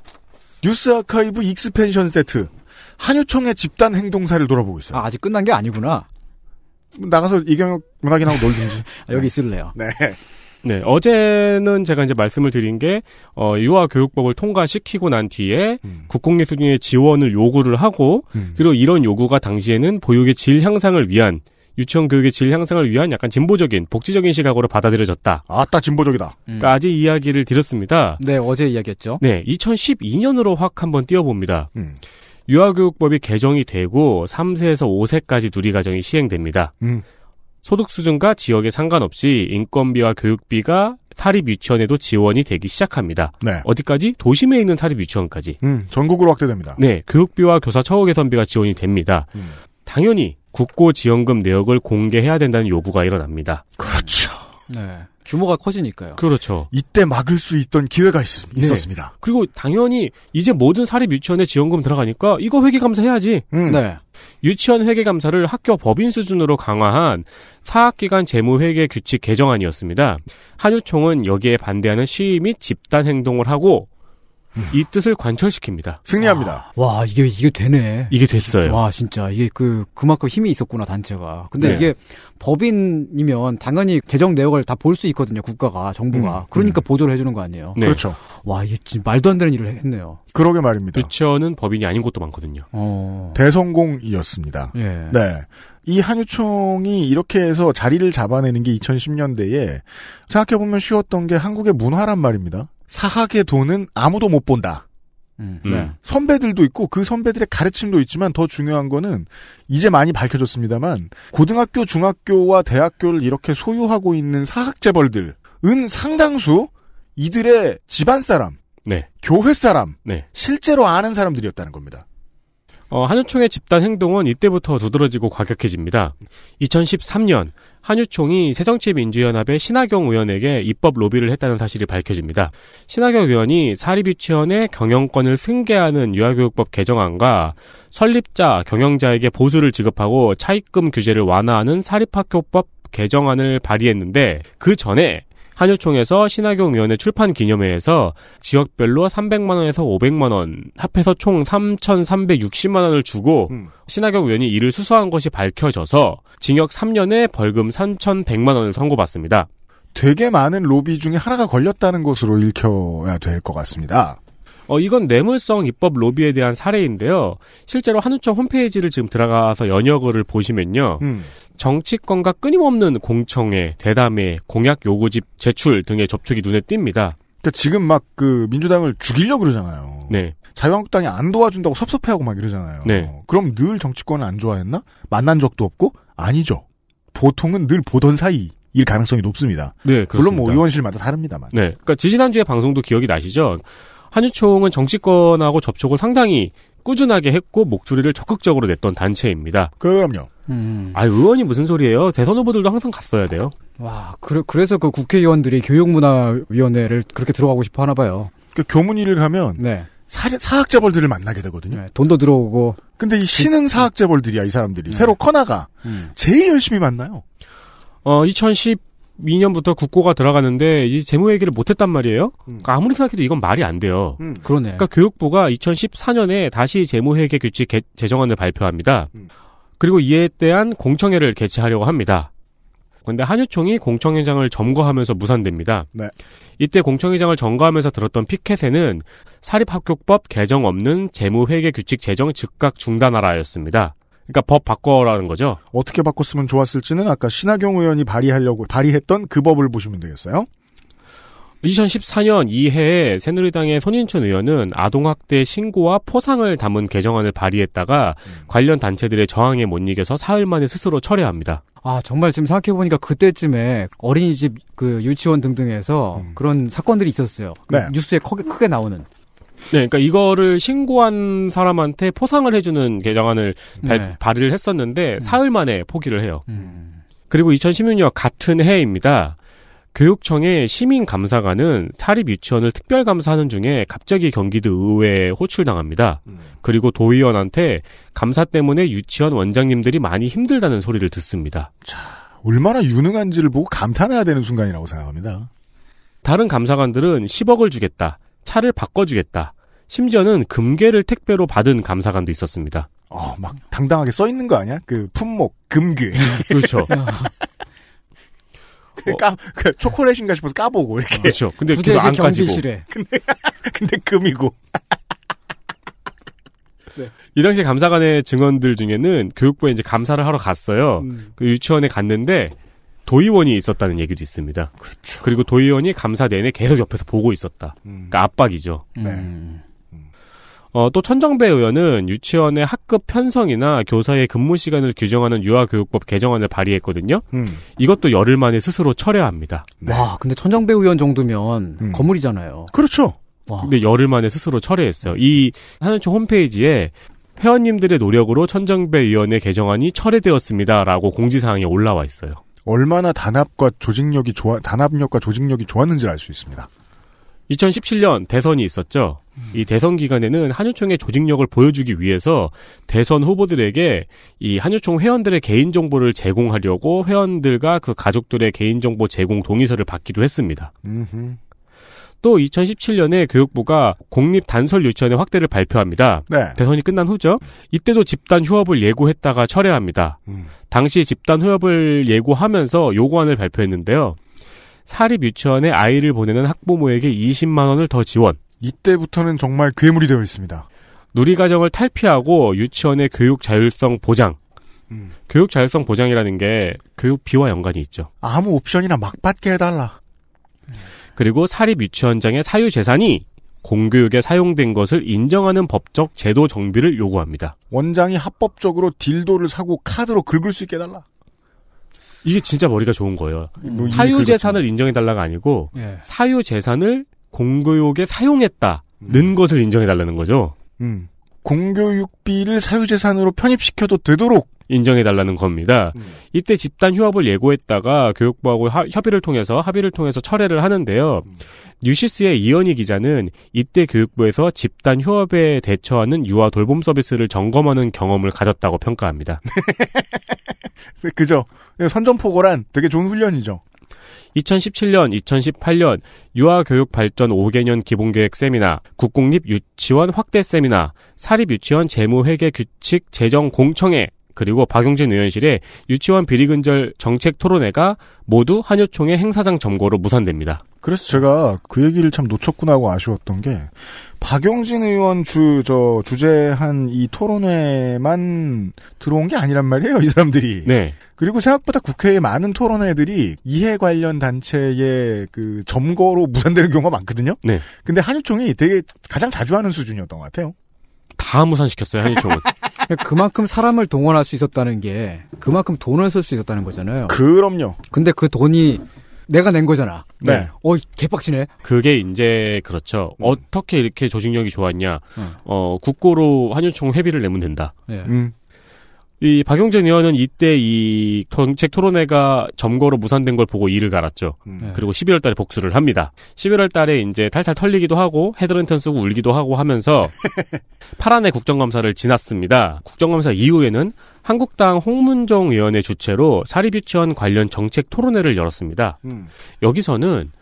뉴스 아카이브 익스펜션 세트 한유청의 집단 행동사를 돌아보고 있어요. 아, 아직 끝난 게 아니구나. 나가서 이경혁 문학인하고 놀든지. 아, 여기 네. 있을래요. 네. 네, 어제는 제가 이제 말씀을 드린 게, 어, 유아교육법을 통과시키고 난 뒤에 음. 국공립수준의 지원을 요구를 하고, 음. 그리고 이런 요구가 당시에는 보육의 질 향상을 위한, 유치원 교육의 질 향상을 위한 약간 진보적인, 복지적인 시각으로 받아들여졌다. 아따, 진보적이다. 음. 까지 이야기를 드렸습니다. 네, 어제 이야기했죠. 네, 2012년으로 확 한번 띄워봅니다. 음. 유아교육법이 개정이 되고 3세에서 5세까지 누리과정이 시행됩니다. 음. 소득 수준과 지역에 상관없이 인건비와 교육비가 사립 유치원에도 지원이 되기 시작합니다. 네. 어디까지? 도심에 있는 사립 유치원까지. 음, 전국으로 확대됩니다. 네, 교육비와 교사 처우 개선비가 지원이 됩니다. 음. 당연히 국고지원금 내역을 공개해야 된다는 요구가 일어납니다. 그렇죠. 네. 규모가 커지니까요. 그렇죠. 이때 막을 수 있던 기회가 있, 었습니다 네. 그리고 당연히 이제 모든 사립 유치원에 지원금 들어가니까 이거 회계 감사해야지. 음. 네. 유치원 회계 감사를 학교 법인 수준으로 강화한 사학기간 재무 회계 규칙 개정안이었습니다. 한유총은 여기에 반대하는 시위 및 집단 행동을 하고 이 뜻을 관철시킵니다. 승리합니다. 와, 아, 와, 이게 이게 되네. 이게 됐어요. 와 진짜 이게 그 그만큼 힘이 있었구나 단체가. 근데 네. 이게 법인이면 당연히 재정 내역을 다 볼 수 있거든요. 국가가 정부가 음, 음. 그러니까 음. 보조를 해주는 거 아니에요. 네. 그렇죠. 와 이게 진짜 말도 안 되는 일을 했네요. 그러게 말입니다. 유치원은 법인이 아닌 곳도 많거든요. 어... 대성공이었습니다. 예. 네. 이 한유총이 이렇게 해서 자리를 잡아내는 게 2010년대에 생각해보면 쉬웠던 게 한국의 문화란 말입니다. 사학의 돈은 아무도 못 본다. 음. 네. 음. 선배들도 있고 그 선배들의 가르침도 있지만 더 중요한 거는 이제 많이 밝혀졌습니다만 고등학교, 중학교와 대학교를 이렇게 소유하고 있는 사학재벌들은 상당수 이들의 집안 사람, 네. 교회 사람, 네. 실제로 아는 사람들이었다는 겁니다. 어, 한유총의 집단 행동은 이때부터 두드러지고 과격해집니다. 2013년 한유총이 새정치민주연합의 신하경 의원에게 입법 로비를 했다는 사실이 밝혀집니다. 신하경 의원이 사립유치원의 경영권을 승계하는 유아교육법 개정안과 설립자, 경영자에게 보수를 지급하고 차입금 규제를 완화하는 사립학교법 개정안을 발의했는데 그 전에 한유총에서 신학용 위원회 출판 기념회에서 지역별로 300만 원에서 500만 원 합해서 총 3,360만 원을 주고 음. 신학용 위원이 이를 수수한 것이 밝혀져서 징역 3년에 벌금 3,100만 원을 선고받습니다. 되게 많은 로비 중에 하나가 걸렸다는 것으로 읽혀야 될 것 같습니다. 어, 이건 뇌물성 입법 로비에 대한 사례인데요. 실제로 한우청 홈페이지를 지금 들어가서 연여글을 보시면요. 음. 정치권과 끊임없는 공청회, 대담회, 공약 요구집 제출 등의 접촉이 눈에 띕니다. 그러니까 지금 막 그 민주당을 죽이려 고 그러잖아요. 네. 자유한국당이 안 도와준다고 섭섭해하고 막 이러잖아요. 네. 그럼 늘 정치권을 안 좋아했나? 만난 적도 없고? 아니죠. 보통은 늘 보던 사이. 일 가능성이 높습니다. 네, 그렇습니다. 물론 뭐 의원실마다 다릅니다만. 네, 그러니까 지지난주에 방송도 기억이 나시죠? 한유총은 정치권하고 접촉을 상당히 꾸준하게 했고 목소리를 적극적으로 냈던 단체입니다. 그럼요. 음. 아 의원이 무슨 소리예요? 대선 후보들도 항상 갔어야 돼요. 와, 그래, 그래서 그 국회의원들이 교육문화위원회를 그렇게 들어가고 싶어 하나 봐요. 그 교문위를 가면 네. 사, 사학재벌들을 만나게 되거든요. 네, 돈도 들어오고. 근데 이 신흥 사학재벌들이야, 이 사람들이. 네. 새로 커나가. 음. 제일 열심히 만나요. 어, 2010 2012년부터 국고가 들어가는데 이제 재무 얘기를 못했단 말이에요. 음. 그러니까 아무리 생각해도 이건 말이 안 돼요. 음. 그러네. 그러니까 교육부가 2014년에 다시 재무회계 규칙 개, 제정안을 발표합니다. 음. 그리고 이에 대한 공청회를 개최하려고 합니다. 그런데 한유총이 공청회장을 점거하면서 무산됩니다. 네. 이때 공청회장을 점거하면서 들었던 피켓에는 사립학교법 개정 없는 재무회계 규칙 제정 즉각 중단하라였습니다. 그러니까 법 바꿔라는 거죠. 어떻게 바꿨으면 좋았을지는 아까 신하경 의원이 발의하려고 발의했던 그 법을 보시면 되겠어요. 2014년 이해에 새누리당의 손인춘 의원은 아동학대 신고와 포상을 담은 개정안을 발의했다가 음. 관련 단체들의 저항에 못 이겨서 사흘 만에 스스로 철회합니다. 아 정말 지금 생각해보니까 그때쯤에 어린이집 그 유치원 등등에서 음. 그런 사건들이 있었어요. 그 네. 뉴스에 크게, 크게 나오는. 네, 그러니까 이거를 신고한 사람한테 포상을 해주는 개정안을 발, 네. 발의를 했었는데 음. 사흘 만에 포기를 해요. 음. 그리고 2016년 같은 해입니다. 교육청의 시민감사관은 사립유치원을 특별감사하는 중에 갑자기 경기도 의회에 호출당합니다. 음. 그리고 도의원한테 감사 때문에 유치원 원장님들이 많이 힘들다는 소리를 듣습니다. 자, 얼마나 유능한지를 보고 감탄해야 되는 순간이라고 생각합니다. 다른 감사관들은 10억을 주겠다. 차를 바꿔주겠다. 심지어는 금괴를 택배로 받은 감사관도 있었습니다. 어, 막 당당하게 써 있는 거 아니야? 그 품목 금괴. 그렇죠. 그 까, 그 초콜릿인가 싶어서 까보고 이렇게. 그렇죠. 근데 그거 안 까지고. 근데 근데 금이고. 네. 이 당시 감사관의 증언들 중에는 교육부에 이제 감사를 하러 갔어요. 음. 그 유치원에 갔는데 도의원이 있었다는 얘기도 있습니다. 그렇죠. 그리고 도의원이 감사 내내 계속 옆에서 보고 있었다. 음. 그러니까 압박이죠. 네. 음. 어, 또 천정배 의원은 유치원의 학급 편성이나 교사의 근무 시간을 규정하는 유아교육법 개정안을 발의했거든요. 음. 이것도 열흘 만에 스스로 철회합니다. 네. 와, 근데 천정배 의원 정도면 음. 건물이잖아요. 그렇죠. 와. 근데 열흘 만에 스스로 철회했어요. 이 한현총 홈페이지에 회원님들의 노력으로 천정배 의원의 개정안이 철회되었습니다라고 공지사항이 올라와 있어요. 얼마나 단합과 조직력이 좋아 단합력과 조직력이 좋았는지를 알 수 있습니다. 2017년 대선이 있었죠. 음. 이 대선 기간에는 한유총의 조직력을 보여주기 위해서 대선 후보들에게 이 한유총 회원들의 개인정보를 제공하려고 회원들과 그 가족들의 개인정보 제공 동의서를 받기도 했습니다. 음흠. 또 2017년에 교육부가 공립 단설 유치원의 확대를 발표합니다. 네. 대선이 끝난 후죠. 이때도 집단 휴업을 예고했다가 철회합니다. 음. 당시 집단 휴업을 예고하면서 요구안을 발표했는데요. 사립 유치원에 아이를 보내는 학부모에게 20만 원을 더 지원. 이때부터는 정말 괴물이 되어 있습니다. 누리과정을 탈피하고 유치원의 교육 자율성 보장. 음. 교육 자율성 보장이라는 게 교육비와 연관이 있죠. 아무 옵션이나 막 받게 해달라. 음. 그리고 사립 유치원장의 사유 재산이 공교육에 사용된 것을 인정하는 법적 제도 정비를 요구합니다. 원장이 합법적으로 딜도를 사고 카드로 긁을 수 있게 해달라. 이게 진짜 머리가 좋은 거예요. 음. 뭐 사유 재산을 인정해달라가 아니고 예. 사유 재산을 공교육에 사용했다는 음. 것을 인정해달라는 거죠. 음. 공교육비를 사유재산으로 편입시켜도 되도록 인정해달라는 겁니다. 음. 이때 집단 휴업을 예고했다가 교육부하고 하, 협의를 통해서 합의를 통해서 철회를 하는데요. 음. 뉴시스의 이현희 기자는 이때 교육부에서 집단 휴업에 대처하는 유아 돌봄 서비스를 점검하는 경험을 가졌다고 평가합니다. 네, 그죠. 네, 선전포고란 되게 좋은 훈련이죠. 2017년, 2018년 유아교육 발전 5개년 기본계획 세미나, 국공립 유치원 확대 세미나, 사립 유치원 재무회계 규칙 재정 공청회 그리고 박용진 의원실의 유치원 비리근절 정책 토론회가 모두 한효총의 행사장 점거로 무산됩니다. 그래서 제가 그 얘기를 참 놓쳤구나 하고 아쉬웠던 게 박용진 의원 주 저 주재한 이 토론회만 들어온 게 아니란 말이에요 이 사람들이. 네. 그리고 생각보다 국회에 많은 토론회들이 이해 관련 단체의 그 점거로 무산되는 경우가 많거든요. 네. 근데 한유총이 되게 가장 자주 하는 수준이었던 것 같아요. 다 무산시켰어요 한유총은. 그만큼 사람을 동원할 수 있었다는 게 그만큼 돈을 쓸 수 있었다는 거잖아요. 그럼요. 근데 그 돈이 내가 낸 거잖아. 네. 네. 어, 개빡치네. 그게 이제 그렇죠. 음. 어떻게 이렇게 조직력이 좋았냐. 음. 어, 국고로 한유총 회비를 내면 된다. 네. 음. 이 박용진 의원은 이때 이 정책 토론회가 점거로 무산된 걸 보고 이를 갈았죠. 음. 네. 그리고 1 1월 달에 복수를 합니다. 11월 달에 이제 탈탈 털리기도 하고 헤드런턴 쓰고 울기도 하고 하면서 파란의 국정감사를 지났습니다. 국정감사 이후에는 한국당 홍문정 의원의 주최로 사립유치원 관련 정책 토론회를 열었습니다. 음. 여기서는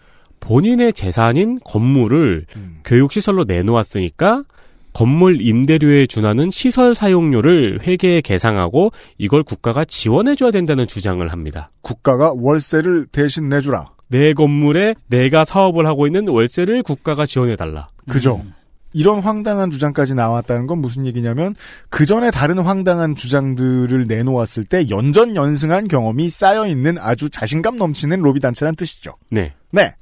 본인의 재산인 건물을 음. 교육시설로 내놓았으니까 건물 임대료에 준하는 시설 사용료를 회계에 계상하고 이걸 국가가 지원해줘야 된다는 주장을 합니다. 국가가 월세를 대신 내주라. 내 건물에 내가 사업을 하고 있는 월세를 국가가 지원해달라. 그죠. 음. 이런 황당한 주장까지 나왔다는 건 무슨 얘기냐면 그 전에 다른 황당한 주장들을 내놓았을 때 연전 연승한 경험이 쌓여 있는 아주 자신감 넘치는 로비 단체란 뜻이죠. 네. 네.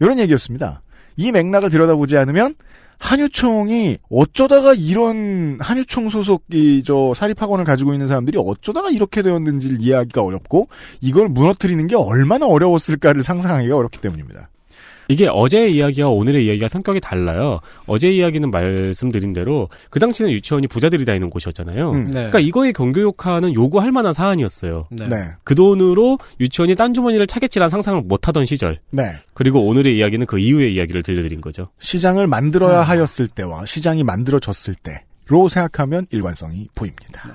이런 얘기였습니다. 이 맥락을 들여다보지 않으면 한유총이 어쩌다가 이런 한유총 소속 이저 사립학원을 가지고 있는 사람들이 어쩌다가 이렇게 되었는지를 이해하기가 어렵고 이걸 무너뜨리는 게 얼마나 어려웠을까를 상상하기가 어렵기 때문입니다. 이게 어제의 이야기와 오늘의 이야기가 성격이 달라요. 어제 의 이야기는 말씀드린 대로 그 당시는 유치원이 부자들이 다니는 곳이었잖아요. 음. 네. 그러니까 이거의 경교육화는 요구할 만한 사안이었어요. 네. 네. 그 돈으로 유치원이 딴 주머니를 차겠지라 상상을 못하던 시절. 네. 그리고 오늘의 이야기는 그 이후의 이야기를 들려드린 거죠. 시장을 만들어야 음. 하였을 때와 시장이 만들어졌을 때로 생각하면 일관성이 보입니다. 네.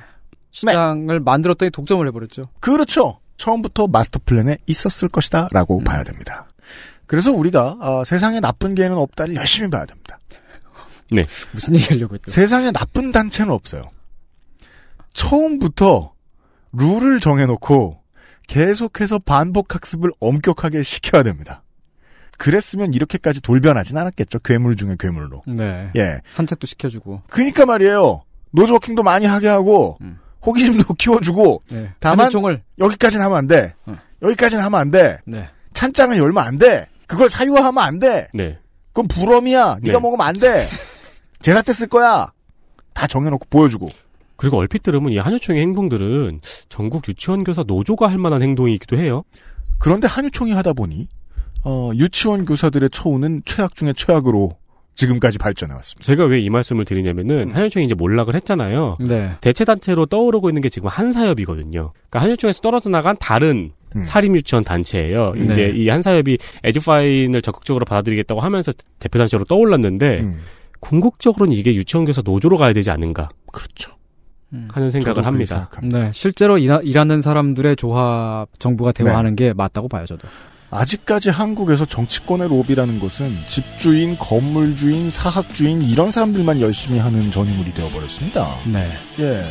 시장을 만들었더니 독점을 해버렸죠. 그렇죠. 처음부터 마스터 플랜에 있었을 것이다라고 음. 봐야 됩니다. 그래서 우리가 어, 세상에 나쁜 개는 없다를 열심히 봐야 됩니다. 네. 무슨 얘기 하려고 했죠? 세상에 나쁜 단체는 없어요. 처음부터 룰을 정해놓고 계속해서 반복 학습을 엄격하게 시켜야 됩니다. 그랬으면 이렇게까지 돌변하진 않았겠죠. 괴물 중에 괴물로. 네. 예. 산책도 시켜주고. 그니까 말이에요. 노즈워킹도 많이 하게 하고 음. 호기심도 키워주고. 네. 다만 여기까지는 하면 안 돼. 어. 여기까지는 하면 안 돼. 네. 찬장을 열면 안 돼. 그걸 사유화하면 안 돼. 네. 그건 부럼이야. 네가 네. 먹으면 안 돼. 제사 때 쓸 거야. 다 정해놓고 보여주고. 그리고 얼핏 들으면 이 한유총의 행동들은 전국 유치원 교사 노조가 할 만한 행동이기도 해요. 그런데 한유총이 하다 보니 어, 유치원 교사들의 처우는 최악 중의 최악으로 지금까지 발전해 왔습니다. 제가 왜 이 말씀을 드리냐면은 음. 한유총이 이제 몰락을 했잖아요. 네. 대체 단체로 떠오르고 있는 게 지금 한사협이거든요. 그러니까 한유총에서 떨어져 나간 다른 음. 사립 유치원 단체예요. 음. 네. 이제 이 한사협이 에듀파인을 적극적으로 받아들이겠다고 하면서 대표 단체로 떠올랐는데 음. 궁극적으로는 이게 유치원 교사 노조로 가야 되지 않는가. 그렇죠. 음. 하는 생각을 합니다. 네, 실제로 일하, 는 사람들의 조합 정부가 네. 대화하는 네. 게 맞다고 봐요, 저도. 아직까지 한국에서 정치권의 로비라는 것은 집주인, 건물주인, 사학주인 이런 사람들만 열심히 하는 전유물이 되어버렸습니다. 네. 예.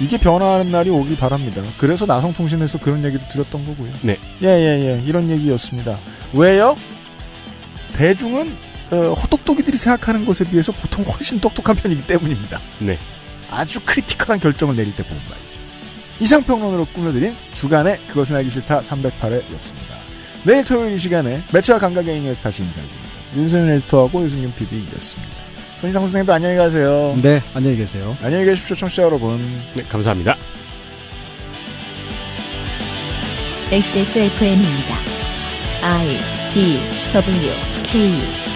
이게 변화하는 날이 오길 바랍니다. 그래서 나성통신에서 그런 얘기도 드렸던 거고요. 네. 예, 예, 예. 이런 얘기였습니다. 왜요? 대중은 어, 헛똑똑이들이 생각하는 것에 비해서 보통 훨씬 똑똑한 편이기 때문입니다. 네. 아주 크리티컬한 결정을 내릴 때보는 말이죠. 이상평론으로 꾸며드린 주간의 그것은 알기 싫다 308회였습니다. 내일 토요일 이 시간에 매체와 감각에 의에서 다시 인사드립니다. 윤세민 에디터하고 유승윤 PD였습니다. 손희상 선생님도 안녕히 가세요. 네, 안녕히 계세요. 안녕히 계십시오, 청취자 여러분. 네, 감사합니다. XSFM입니다. I D W K